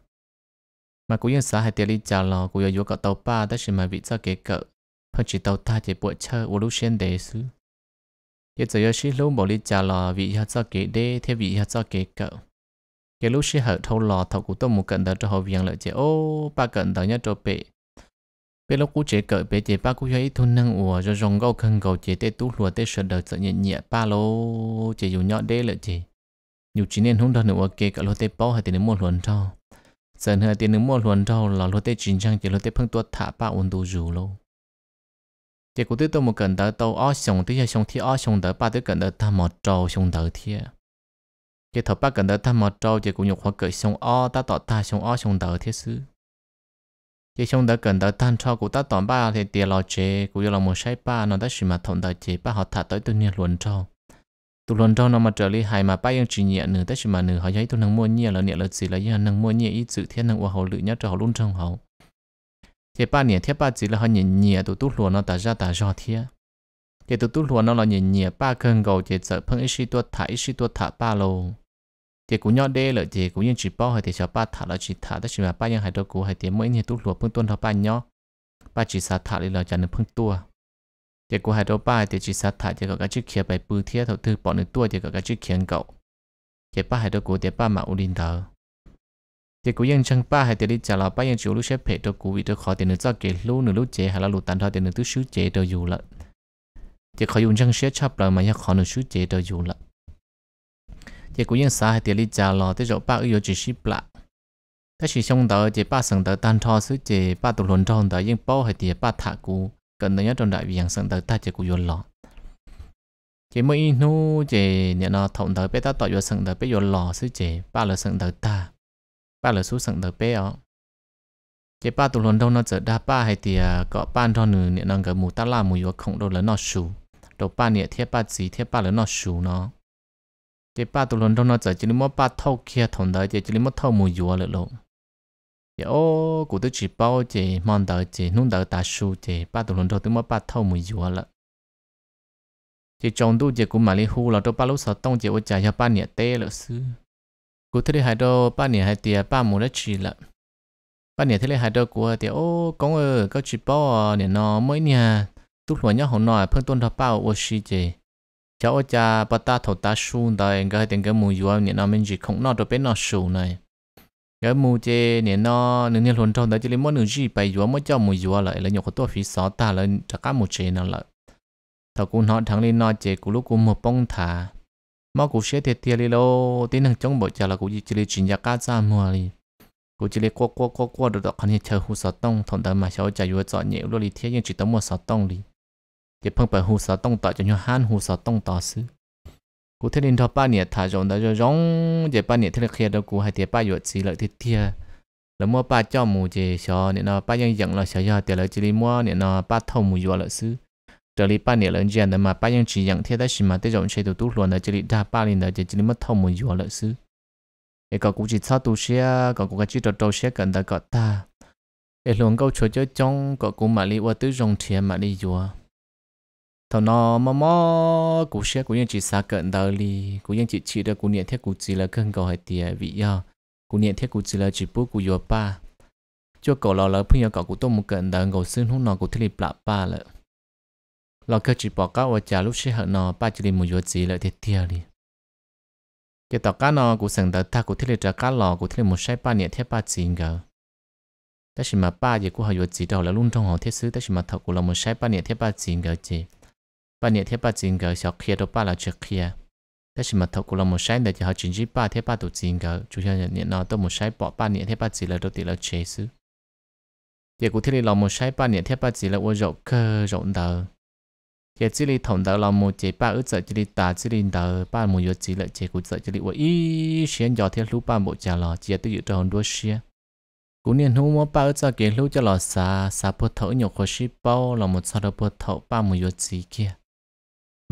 mà cũng như xã hay tiền đi chào lò cũng dùng cậu tàu pa tất chỉ mà vị cho kế cỡ hơn chỉ tàu ta chỉ bộ chơi ô lúc xuyên để xứ giờ giờ giờ xí lúc bộ đi chào lò vị hạt cho kế đê thế vị hạt cho kế cỡ cái lúc xí hở thâu lò thâu cũng tôi một cận đầu cho họ viếng lợi chỉ ô ba cận đầu nhất cho bệ bé lúc cú chế cỡ bé chế ba cú chơi thôn năng ủa rồi rong gâu khăn gâu chế tê tú lùa tê sợ đời sợ nhẹ nhẹ ba lô chế dù nhọ đê lợi chế dù chỉ nên không đo nữa kê cả lô tê bó hay tiền nước mua luồn thâu sợ hơn tiền nước mua luồn thâu là lô tê chín trang chế lô tê phăng tuột thả ba ổn đủ dù lô chế cú tê tôi một cần tới tàu ó xong tới giờ xong thì ó xong tới ba tới cần tới tham một trâu xong tới thiệt chế thợ ba cần tới tham một trâu chế cú nhục hoa cỡ xong ó ta tọt ta xong ó xong tới thiệt xứ chỉ xong đã cần tới tan cho của ta toàn ba thì tiền lo chế của yêu là một sai ba nó đã chỉ mà thọn đại chế ba họ thả tới tôi nhiên luận cho tụ luận cho nó mà trở lại hai mà ba yên chỉ nhẹ nữa ta chỉ mà nữa họ giấy tôi năng mua nhẹ là nhẹ là gì là yên năng mua nhẹ ít sự thiên năng của họ lự nhất cho họ luôn trong họ thì ba nhẹ thiết ba chỉ là họ nhẹ nhẹ tụ tụ luận nó ta ra ta do thiết thì tụ tụ luận nó là nhẹ nhẹ ba cần cầu chỉ sợ phân ít sự tu thả ít sự tu thả ba lâu thì cũng nhau đê lợi thì cũng như chỉ bao hay thì cho ba thả là chỉ thả tất chỉ mà ba nhân hai đầu cũ hay thì mỗi như tu lúa phương tuân thọ ba nhau ba chỉ sa thả đi là cho nên phương tua thì cũng hai đầu ba thì chỉ sa thả thì có cái chữ kia bài bự thiết thầu thư bỏ được tua thì có cái chữ kiến cậu thì ba hai đầu cũ thì ba mà u linh thở thì cũng nhân chẳng ba hay thì đi trả lời ba nhân chủ lúc xếp hệ đầu cũ vì đầu khó thì nó do kể lú nửa lúc chế hay là lú tàn thọ thì nửa tứ sứ chế đầu dù lợn thì khó dùng chẳng xếp chắp rồi mà nhắc khó nửa sứ chế đầu dù lận chỉ cũng yên xa hay tiền lý trả lo tới chỗ ba yêu chỉ ship lại ta chỉ xong đó chỉ ba sừng đó tan cho sứ chỉ ba tụ luận trong đó yên bao hay tiền ba thả cú cần tới nhất trong đại vì hàng sừng ta chỉ cũng yên lo chỉ mới nu chỉ nhận nó thòng đó bé ta tọt vô sừng đó bé vô lo sứ chỉ ba lỡ sừng đó ta ba lỡ số sừng đó bé ó chỉ ba tụ luận trong nó chỉ đa ba hay tiền có ban cho nửa nhận nó cái mù ta làm mù vô không đâu là nó sù đầu ba nhận thiết ba gì thiết ba là nó sù nó chế ba tụ lần đầu nó giờ chỉ là mất ba thâu kia thằng đó chỉ chỉ mất thâu mùi gió lệ lộ giờ ô cụ tôi chỉ bao chế mang đầu chế nung đầu ta su chế ba tụ lần đầu tôi mất ba thâu mùi gió lệ chế trong tu chỉ cũng mà li hu là tôi ba lúc sáu tông chỉ ô chạy cho ba nhẹ té lệ sư cụ thế hai đó ba nhẹ hai tia ba mùi đất chỉ lệ ba nhẹ thế này hai đô của thì ô công ơi có chỉ bao nhẹ à, nó mới nhẹ tu luận nhau hồng nọ phân tôn thọ bao ô sĩ chế cháu cha bà ta thổ ta su đời cái tiếng cái mùi vừa nên nó mình chỉ không nó được biết nó su này cái mùi chê nên nó nên nên luôn trong đó chỉ lấy món nước gì bày vừa mới cho mùi vừa lại lấy nhiều cái tổ phí sáu ta là tất cả mùi chê nó lại thằng cũng nói thằng lên nó chê cũng lúc cũng một bông thả mà cũng sẽ thiệt thiệt đi lô tin thằng chống bộ chả là cũng chỉ lấy chuyện gia cá ra mua đi cũng chỉ lấy qua qua qua qua được đó hành như chờ hú sáu tông thằng ta mà cháu chạy vừa chọn nhiều luôn đi thế nhưng chỉ tao mua sáu tông đi chỉ phong bờ hồ sơ tông tỏ cho nhau han hồ sơ tông tỏ xứ cú thế nên thọ ba nhiệt thả rộng đã cho rong ba nhiệt thế là kia đâu cú hay tiệt ba yuột xí lợi thiết thiệt là mua ba cho mù chỉ sợ nên ba dân dựng là sợ giờ tiệt lợi chỉ mua nên ba thâu mù yuột lợi xứ trợ lý ba nhiệt lợi chuyện mà ba dân chỉ dựng thiết đã xí mà tới rộng chơi tụ tụ luôn là chỉ lý đa ba liền là chỉ lý mất thâu mù yuột lợi xứ để có cú chỉ sao tụ xe có cú cái chỉ trò trò xe cần ta có ta để luôn câu chuyện cho trong có cú mà lý qua tới rộng thiệt mà lý yuột thằng nó mà mò cũng sẽ cũng nhân chỉ xa cận đời li cũng nhân chỉ chỉ được cũng niệm thiết cũng chỉ là cần gọi hay tiề vị do cũng niệm thiết cũng chỉ là chỉ bút cũng vừa ba cho cầu lò lỡ phun cậu cũng tôm một cận đời ngồi xương hút nó cú thiết lập ba lợ lo cơ chỉ bỏ cá và trả lúc xe hở nó ba chỉ đi một yếu chỉ là thiết tiền li cái tàu cá nó cũng sừng đời ta cũng thiết lập trả cá lò cũng thiết lập một sai ba niệm thiết ba chỉ cả ta chỉ mà ba giờ cú hơi yếu chỉ là luôn trong họ thiết sứ ta chỉ mà thầu cú là một sai ba niệm thiết ba chỉ ngờ chỉ ba niệm thiết ba chín gỡ xóa kia đâu ba là chưa kia thế thì mà thầu của là một sai để cho họ chính chỉ ba thiết ba tổ chín gỡ chủ yếu niệm nó tôi một sai bỏ ba niệm thiết ba chỉ là đầu tiên là chế xứ giờ cụ thể là một sai ba niệm thiết ba chỉ là ô rộng cơ rộng đầu giờ chỉ là thòng đầu là một chế ba ước giờ chỉ là tà chỉ là đầu ba một yếu chỉ là chế cụ giờ chỉ là ô ý xuyên giờ thiết lúc ba bộ trả lò chỉ là tôi dự tròn đua xuyên cú niên hú mô ba cho kiến lú cho lò xa xa bố thấu nhục hồ shí bao là một sao đó bố thấu ba mùi yếu chí kia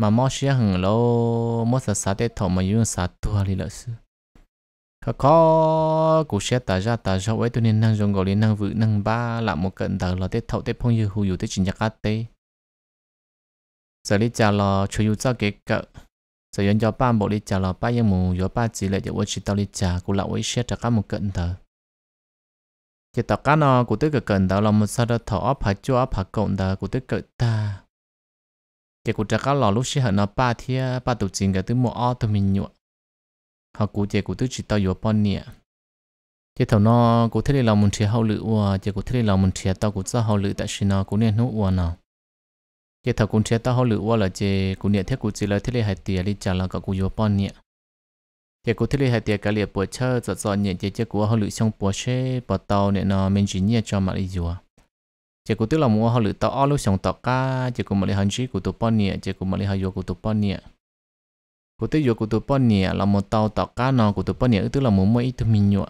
mà mò xe hằng lô mò sa sa tết thọ mà dùng sa tua đi lợi sư khó khó cụ xe ta ra ta ra với tu nên năng dùng gọi lên năng vự năng ba là một cận tờ là tết thọ tết phong như hù dù tết chính nhạc át tê giờ đi chào là chủ yếu cho cái cỡ giờ yên cho ba bộ đi chào là ba yên mù gió ba chỉ lệ cho với chỉ tao đi chào cụ lão với xe trả cả một cận tờ chỉ tao cá nó cụ tức cận tờ là một sao đó thọ áp hạt chua áp hạt cộng tờ cụ tức cận ta chỉ cụ trả lò lúc xí hở nó ba thì ba tụ chín cái thứ mua ao tụi mình nhụa họ cụ chỉ cụ tứ chỉ tàu vừa bọn nè chỉ thầu nó cụ thấy là mình chia hậu lự ua chỉ cụ thấy là mình chia tàu cụ cho hậu lự tại xí nó cụ nên hữu ua nào chỉ thầu cụ chia tàu hậu lự ua là chỉ cụ niệm thế cụ chỉ là thế là hai tiền đi trả là cả cụ vừa bọn nè chỉ cụ thấy là hai tiền cái liệp bữa chơi giờ giờ nhẹ chỉ chỉ cụ hậu lự xong bữa xe bữa tàu nè nó mình chỉ nhẹ cho mà đi vừa chỉ có tức là mua họ lựa tao ở lúc sống tao cả chỉ có một lý hành trí của tụi bọn nhẹ chỉ có một lý hành yếu của tụi bọn nhẹ của tụi yếu của tụi bọn nhẹ là một tao tao cả nó của tụi bọn nhẹ tức là muốn mua ít tụi mình nhọ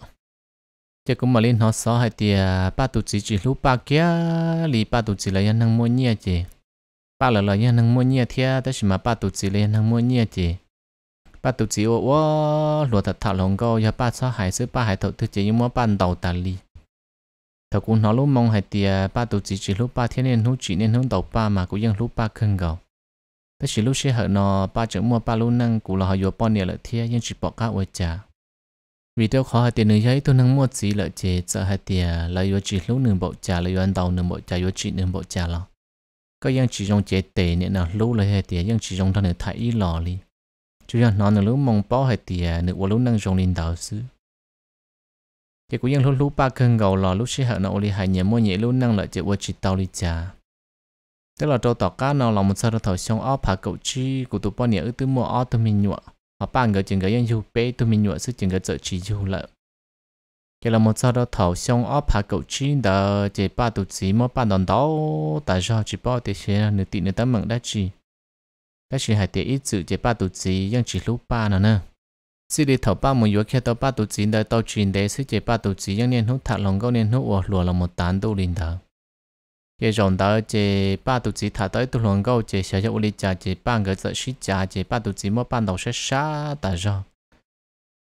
chỉ có một lý nó sợ hay thì à, ba tụi chỉ chỉ lúc ba kia lì ba tụi chỉ là nhân năng mua nhẹ chứ ba là là nhân năng mua nhẹ thia đó là mà ba tụi chỉ là nhân năng mua nhẹ chứ ba tụi chỉ ô ô lúa thật thảo lòng câu giờ ba sao hải sứ ba hải thổ thứ chỉ mua ban đầu tà lì thật cũng nó lúc mong hay tiề ba tổ chỉ chỉ lúc ba thiên niên lúc chỉ nên hướng đầu ba mà cũng vẫn lúc ba khưng gầu thế chỉ lúc xe hở nó ba chữ mua ba lúc năng cũng là họ vừa bao nhiêu lợi thiê nhưng chỉ bỏ cả ôi cha vì tôi khó hay tiền nửa giấy tôi năng mua chỉ lợi chế sợ hay tiề lợi vừa chỉ lúc nửa bộ cha lợi vừa đầu nửa bộ cha vừa chỉ nửa bộ cha lo có dân chỉ dùng chế tệ nên là lúc lợi hay tiề dân chỉ dùng thân để thay y lò đi chú dân nó nửa lúc mong bao hay tiề nửa lúc năng dùng linh đạo xứ chỉ cũng những lúc ba cơn gầu lò lúc xí hở nó oli hai nhẹ mua nhẹ lúc năng lợi chỉ qua chỉ tao đi cha tức là trâu tỏ cá nó lòng một đó thổi xong ó phá cậu chi của tụi bọn nhẹ ư tứ mua ó tụi mình nhọ họ ba người chừng cái yêu bé tụi mình nhụa sức chừng cái trợ chỉ du lợi cái là một sơ đó thổi xong ó phá cậu chi đờ chỉ ba tụi chỉ mua ba đòn đó tại sao chỉ bao tiền xe nửa tỷ nửa tám mảng đã chi đã chỉ hai tiền ít sự chỉ ba tụi chỉ nhưng chỉ lúc ba nữa nè สิเดถอป้ามุยแค่ตอป้าตุจีนได้ตอจีนได้สิเจป้าตุจียังเนียนหุถักลงก็เนียนหุอวหลัวลงหมดตานตูลินดาเจจงดาเจป้าตุจีถักต้อยตุลงก็เจเสียจะอุลิจ่าเจป้าเกิดจะชิจ่าเจป้าตุจีมั่วป้าดอกเสชาตาจอ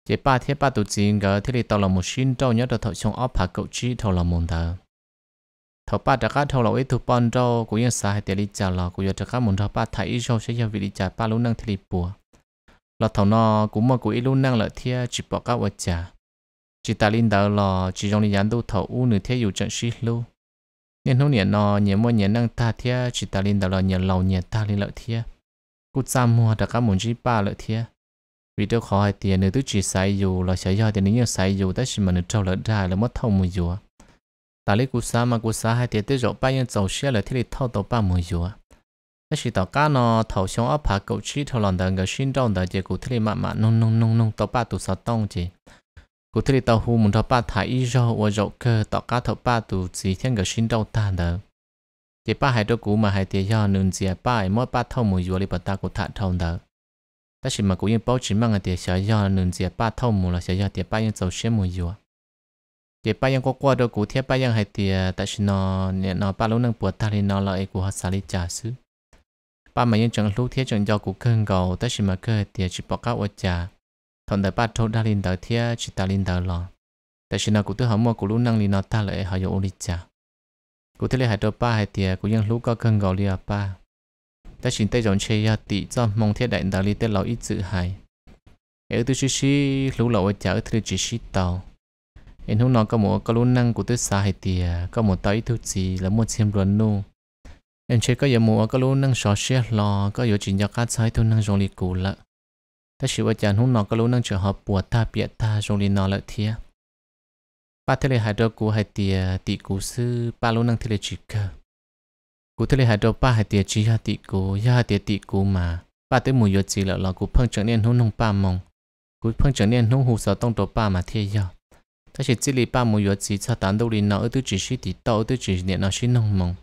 เจป้าเทียป้าตุจีเกิดที่เดตอลงหมดชินเจ้าเนาะถอชงออผักกุจีทอลงหมดตาถอป้าจะก้าทอลงไอทุปอนเจ้ากูยังสาให้เตลิจ่าหลอกูอยากจะก้าหมุนถอป้าถ่ายอีโชเสียจะวิลิจ่าป้าลุ้นนั่งที่ปัว là thầu nó cũng mà cũng ít luôn năng là thia chỉ bỏ các vật giả chỉ ta linh đạo là chỉ trong những đồ thầu u nửa thia dù trận xí lưu nên hôm nay nó nhiều mua nhiều năng ta thia chỉ ta linh đạo là nhiều lâu nhiều ta linh lợi thia cút xa mua đã các muốn chỉ ba lợi thia vì tôi khó hay tiền nữa tôi chỉ xài dù là xài do tiền nếu xài dù ta chỉ mà nửa trâu lợi ra là mất thầu mua dù ta lấy cút xa mà cút xa hay tiền tôi rõ ba nhiêu dầu xe là thế thì thâu tàu ba mua dù 那是大家呢，头上一排狗吃头浪的个心脏的，结果这里慢慢弄弄弄弄到八度十档子，古这里到户门到八台一肉我肉个大家头八度只天个心脏大的，这八还多股嘛还跌要弄只八，莫八头木有里把大股塔头的，但是嘛古用保持慢个跌小要弄只八头木了，小要跌八用走些木有啊。thì bây giờ có qua đâu cụ thiết bây giờ hay thì tại sao nó nó ba lỗ năng bùa ta thì nó lại của họ xả đi trả xứ ba mà yên chẳng lúc thiết chẳng do cụ cơn gầu tất chỉ mà cơ thì chỉ bỏ các vật giả thằng đời ba trâu đa linh đời thiết chỉ ta linh đời lò tại chỉ nào cụ tôi hỏng mua cụ lúc năng linh nó ta lại họ dụng lịch giả cụ thế lại hai trâu ba hai thì cụ yên lúc có cơn gầu lia ba tại chỉ tay dòng chơi ya tỷ do mong thiết đại đời li tên lão ít dự hại ở tư chỉ chỉ lúc lão vật giả ở thứ chỉ chỉ tàu em hôm nói có một có lúc năng cụ tôi xa hai thì có một tay thứ gì là một xem luận nô em chơi có giờ mùa có lúc nâng sọ xe lò có giờ chỉ nhớ cá sai thôi nâng rong lì cù lợ ta chỉ vợ chàng hôm nọ có lúc nâng chờ hợp bùa ta bịa ta rong lì nọ lợ thiệt. ba thế lệ hai đôi cú hai tìa tị cú sư ba lúc nâng thế lệ chỉ cơ cú thế lệ hai đôi ba hai tìa chỉ hai tị cú ya hai tìa tị cú mà ba tới mùa giờ chỉ lợ lò cú phăng trở nên hôm nông ba mong cú phăng trở nên hôm hù sợ tông đồ ba mà thiệt. ya ta chỉ chỉ lì ba mùa giờ chỉ sao tán đâu lì nọ ở tư chỉ sĩ tị tao ở tư chỉ niệm nọ sĩ nông mong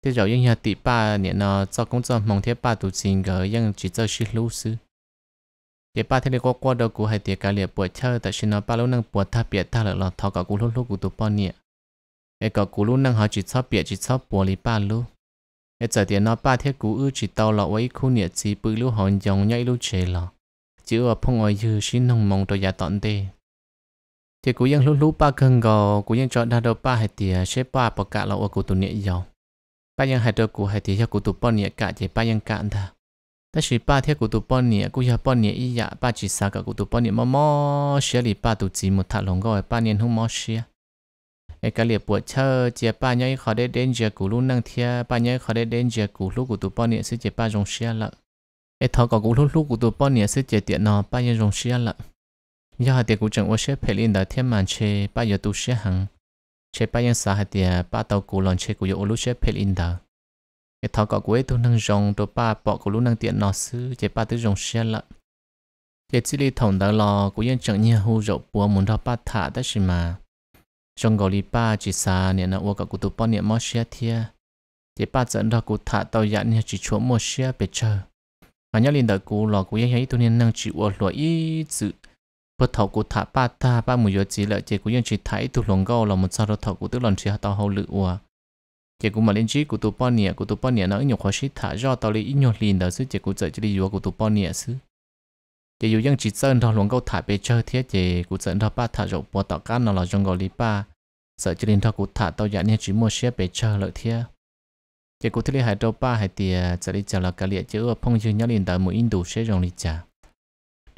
这就应下第八年呢，找工作蒙天八度金个应去做是老师。第八天的我过到古海第个列不跳，但是呢，八路能不他别他了了，他个古路路古都半年。一个古路能好去操别去操玻璃八路。一早点呢，八天古日去到了我一苦日子，不路行用一路去了，只要碰我有心弄蒙到也当地。thì cũng ยัง lúc lúc ba cân gò cũng ยัง chọn đa đầu ba hai tìa sẽ ba bọc cả là ô cụ tụ nhẹ giàu ป้ายังหายตัวกูหายที่เชกูตุปอนเนี่ยกะเจป้ายังกะอันท่า但是ป้าเที่ยกูตุปอนเนี่ยกูอยากปอนเนี่ยอีอยากป้าจีสากกูตุปอนเนี่ยมอมอเชียรีป้าตุจีมุทัดลงก็ไอ้ป้าเนี่ยหุ่มมอเชียไอ้กะเหลียปวดเชอเจียป้าเนี่ยเขาได้เดนเจียกูรู้นั่งเทียป้าเนี่ยเขาได้เดนเจียกูรู้กูตุปอนเนี่ยซื้อเจียป้าจงเชียละไอ้ทอก็กูรู้รู้กูตุปอนเนี่ยซื้อเจียเตียนอป้ายังจงเชียละยาเตียกูจังว่าเชียเพลินเดอเทียมันเชป้าอย่าตุเชียหัง chế ba yên sa hai địa ba tàu cù lon chế cù yo olu chế pel in da cái thao cọ cuối tu năng rong tu ba bỏ cù lu năng tiện nọ sư chế ba tứ rong xe lợn chế chỉ li thòng đó lò cù yên chẳng nhiều hù rộ bùa muốn đó ba thả đó xí mà trong gò li ba chỉ sa nè nó uo cọ cù tu ba nè mò xe thia chế ba dẫn đó cù thả tàu yạn nè chỉ chỗ mò xe bề chờ mà nhớ linh đó cù lò cù yên thấy tu nè năng chỉ uo lọ ít sự bữa thọ của thả ba ta ba mùi giờ chỉ lợi chỉ của dân chỉ thấy tụ lòng gâu là một sao đó thầu của tụ lòng chỉ tao hậu lựu à chỉ của mà lên trí của tụ bao nhiêu của tụ bao nhiêu nó nhiều khó sĩ thả do tao lấy ít nhiều liền đó chứ chỉ của chơi chỉ đi của tụ bao nhiêu chứ chỉ dù dân chỉ sơn thọ lòng gâu thả bề chơi thiết chỉ của sơn đó ba thả rộng bỏ tao cá nó là trong gâu lý ba sợ chỉ lên thao của thả tao dạng như chỉ mua xe bề chơi lợi thiết chỉ của thế hệ hai ba hai tiền chỉ đi chờ là cái liệt chứ phong dương nhá liền tại mỗi in đủ sẽ rộng đi chả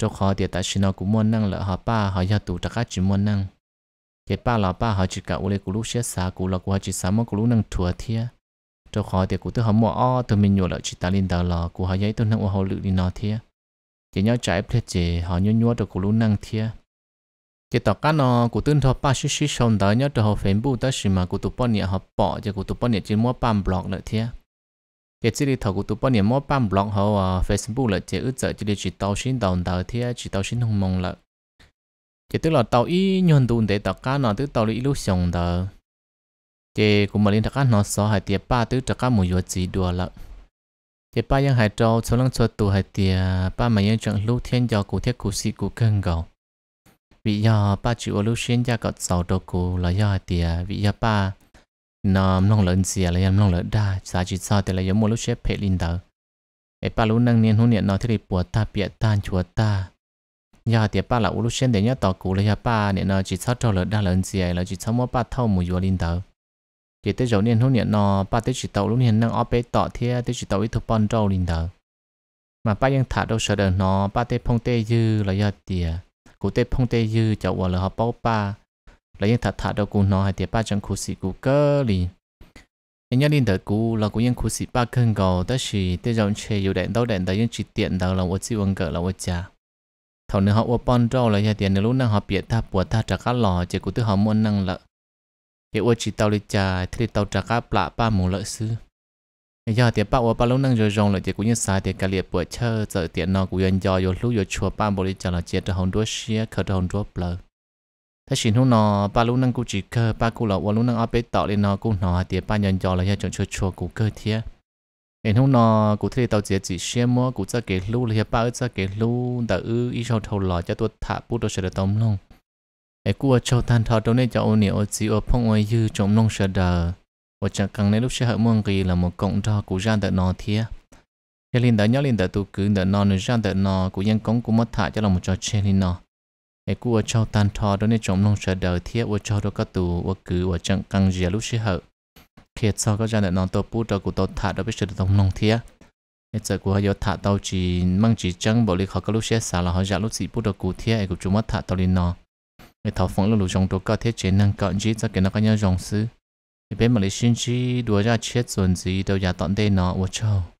cho họ để ta xin nó cũng muốn năng là họ ba họ gia tụ tất cả chỉ muốn năng thì ba là ba họ chỉ cả ule cũng lúc xé xả cũng là cũng họ chỉ xả mà cũng lúc năng thua thia cho họ để cũng tôi họ mua o tôi mình nhổ lại chỉ ta lên đào lò cũng họ giấy tôi năng họ lự đi nó thia chỉ nhau trái plek chỉ họ nhua nhua được cũng lúc năng thia chỉ tao cá nó cũng tương thọ ba xí xí xong đó nhớ được họ phèn bù đó xí mà cũng tụ bao nhiêu họ bỏ cho cũng tụ bao nhiêu chỉ mua bám block nữa thia cái chỉ đi thầu của tụi bọn niệm mỗi ban blog họ Facebook là chỉ ước giờ chỉ đi chỉ tàu xin đầu đầu thì à, chỉ tàu xin hùng mong là chỉ tức là tàu ý nhân tụi để tàu cá nó tức tàu lý lúc sống đó chỉ cũng mà liên tàu cá nó so hai tiệp ba tức tàu cá một yếu chỉ đùa là chỉ ba yang hai trâu số lượng số tụ hai tiệp à, ba mà yang chẳng lúc thiên giáo cụ thiết cụ sĩ cụ cân cầu vì do ba chịu lúc xuyên gia cọt sầu đồ cụ là do hai tiệp à, vì do ba nó nong lớn gì là em nong lớn da giá chỉ sao thì là giống một lúc xếp hệ linh đó ai ba lúc năng niên hôn niệm nó thì đi bùa ta bịa tan chùa ta giờ thì ba là lúc xếp để nhớ tỏ cũ là ba niệm nó chỉ sao trâu lớn da lớn gì là chỉ sao mỗi ba thâu mùi yu linh đó thì tới chỗ niên hôn niệm nó ba tới chỉ tàu lúc niên năng ở bể tỏ thế tới chỉ tàu ít thuộc bòn trâu linh đó mà ba thả đâu sợ đơn nó ba tới phong tê dư là giờ thì cụ tê phong tê dư cháu là họ bao ba là yên thật thật đâu cũng nói hay tiệt ba chân khu sĩ cụ cơ liền anh nhớ liên được cụ là cũng yên khu sĩ ba cân cầu đó là tới dòng chơi yêu đèn đâu đèn đó yên chỉ tiện đâu là một chỉ vâng cỡ là một cha thầu nữa họ ô bon rau là nhà tiền nữa lúc nào họ biết ta bùa ta trả cá lò chỉ cụ tôi họ muốn năng lợ thì ô chỉ tàu đi cha thì tàu trả cá bạ ba mù lợ sư anh giờ tiền ba ô ba lúc năng rồi rong là chỉ cụ như sai tiền cả liệt bùa chơi giờ tiền nó cũng yên do yêu lúc yêu chùa ba bồ đi cha là chỉ trả hồng đuôi xia khởi hồng đuôi bờ thế xin hú nó ba lúc năng cú chỉ cơ ba cú là qua lúc năng ở bên tọt lên nó cú nó thì ba nhân cho là cho chọn chua chua cú cơ thiệt hiện hôm nó cú thể tao chỉ chỉ xem mua cú cho kế lú là ba cho kế lú đã ư ít sau thâu lọ cho tôi thả bút tôi sẽ được tóm luôn ai ở cho tan thọ đâu nên cho ôn nhiều chỉ ở phong ai dư trong nông sẽ đờ và chẳng cần nên lúc sẽ hợp mương gì là một cộng đo cụ ra đợt nọ thiệt thế liền đã nhớ liền đã tu cứ đợt nọ nữa ra đợt nọ cụ nhân công cụ mất thả cho là một trò chơi liền nó ai cua cho tan thò đó nên chống nông sợ đời thiết và cho đó các tù và cứ và chẳng căng gì à, lúc xí hậu khi sau các gia đình nó tôi bút đó của tôi thả đó biết sự thông nông thiết ai giờ của họ thả tàu chỉ mang chỉ chẳng bảo lý họ các lúc xí xả là họ giả dạ lúc xí bút đó của thiết ai cũng chúng mất thả tàu lên nó ai thảo phóng lúc trong tôi thiết chế năng cận chỉ cho cái nó có nhau dòng sư bên mà lý xin chỉ đùa ra chết dồn gì đâu giả tận đây nó và cho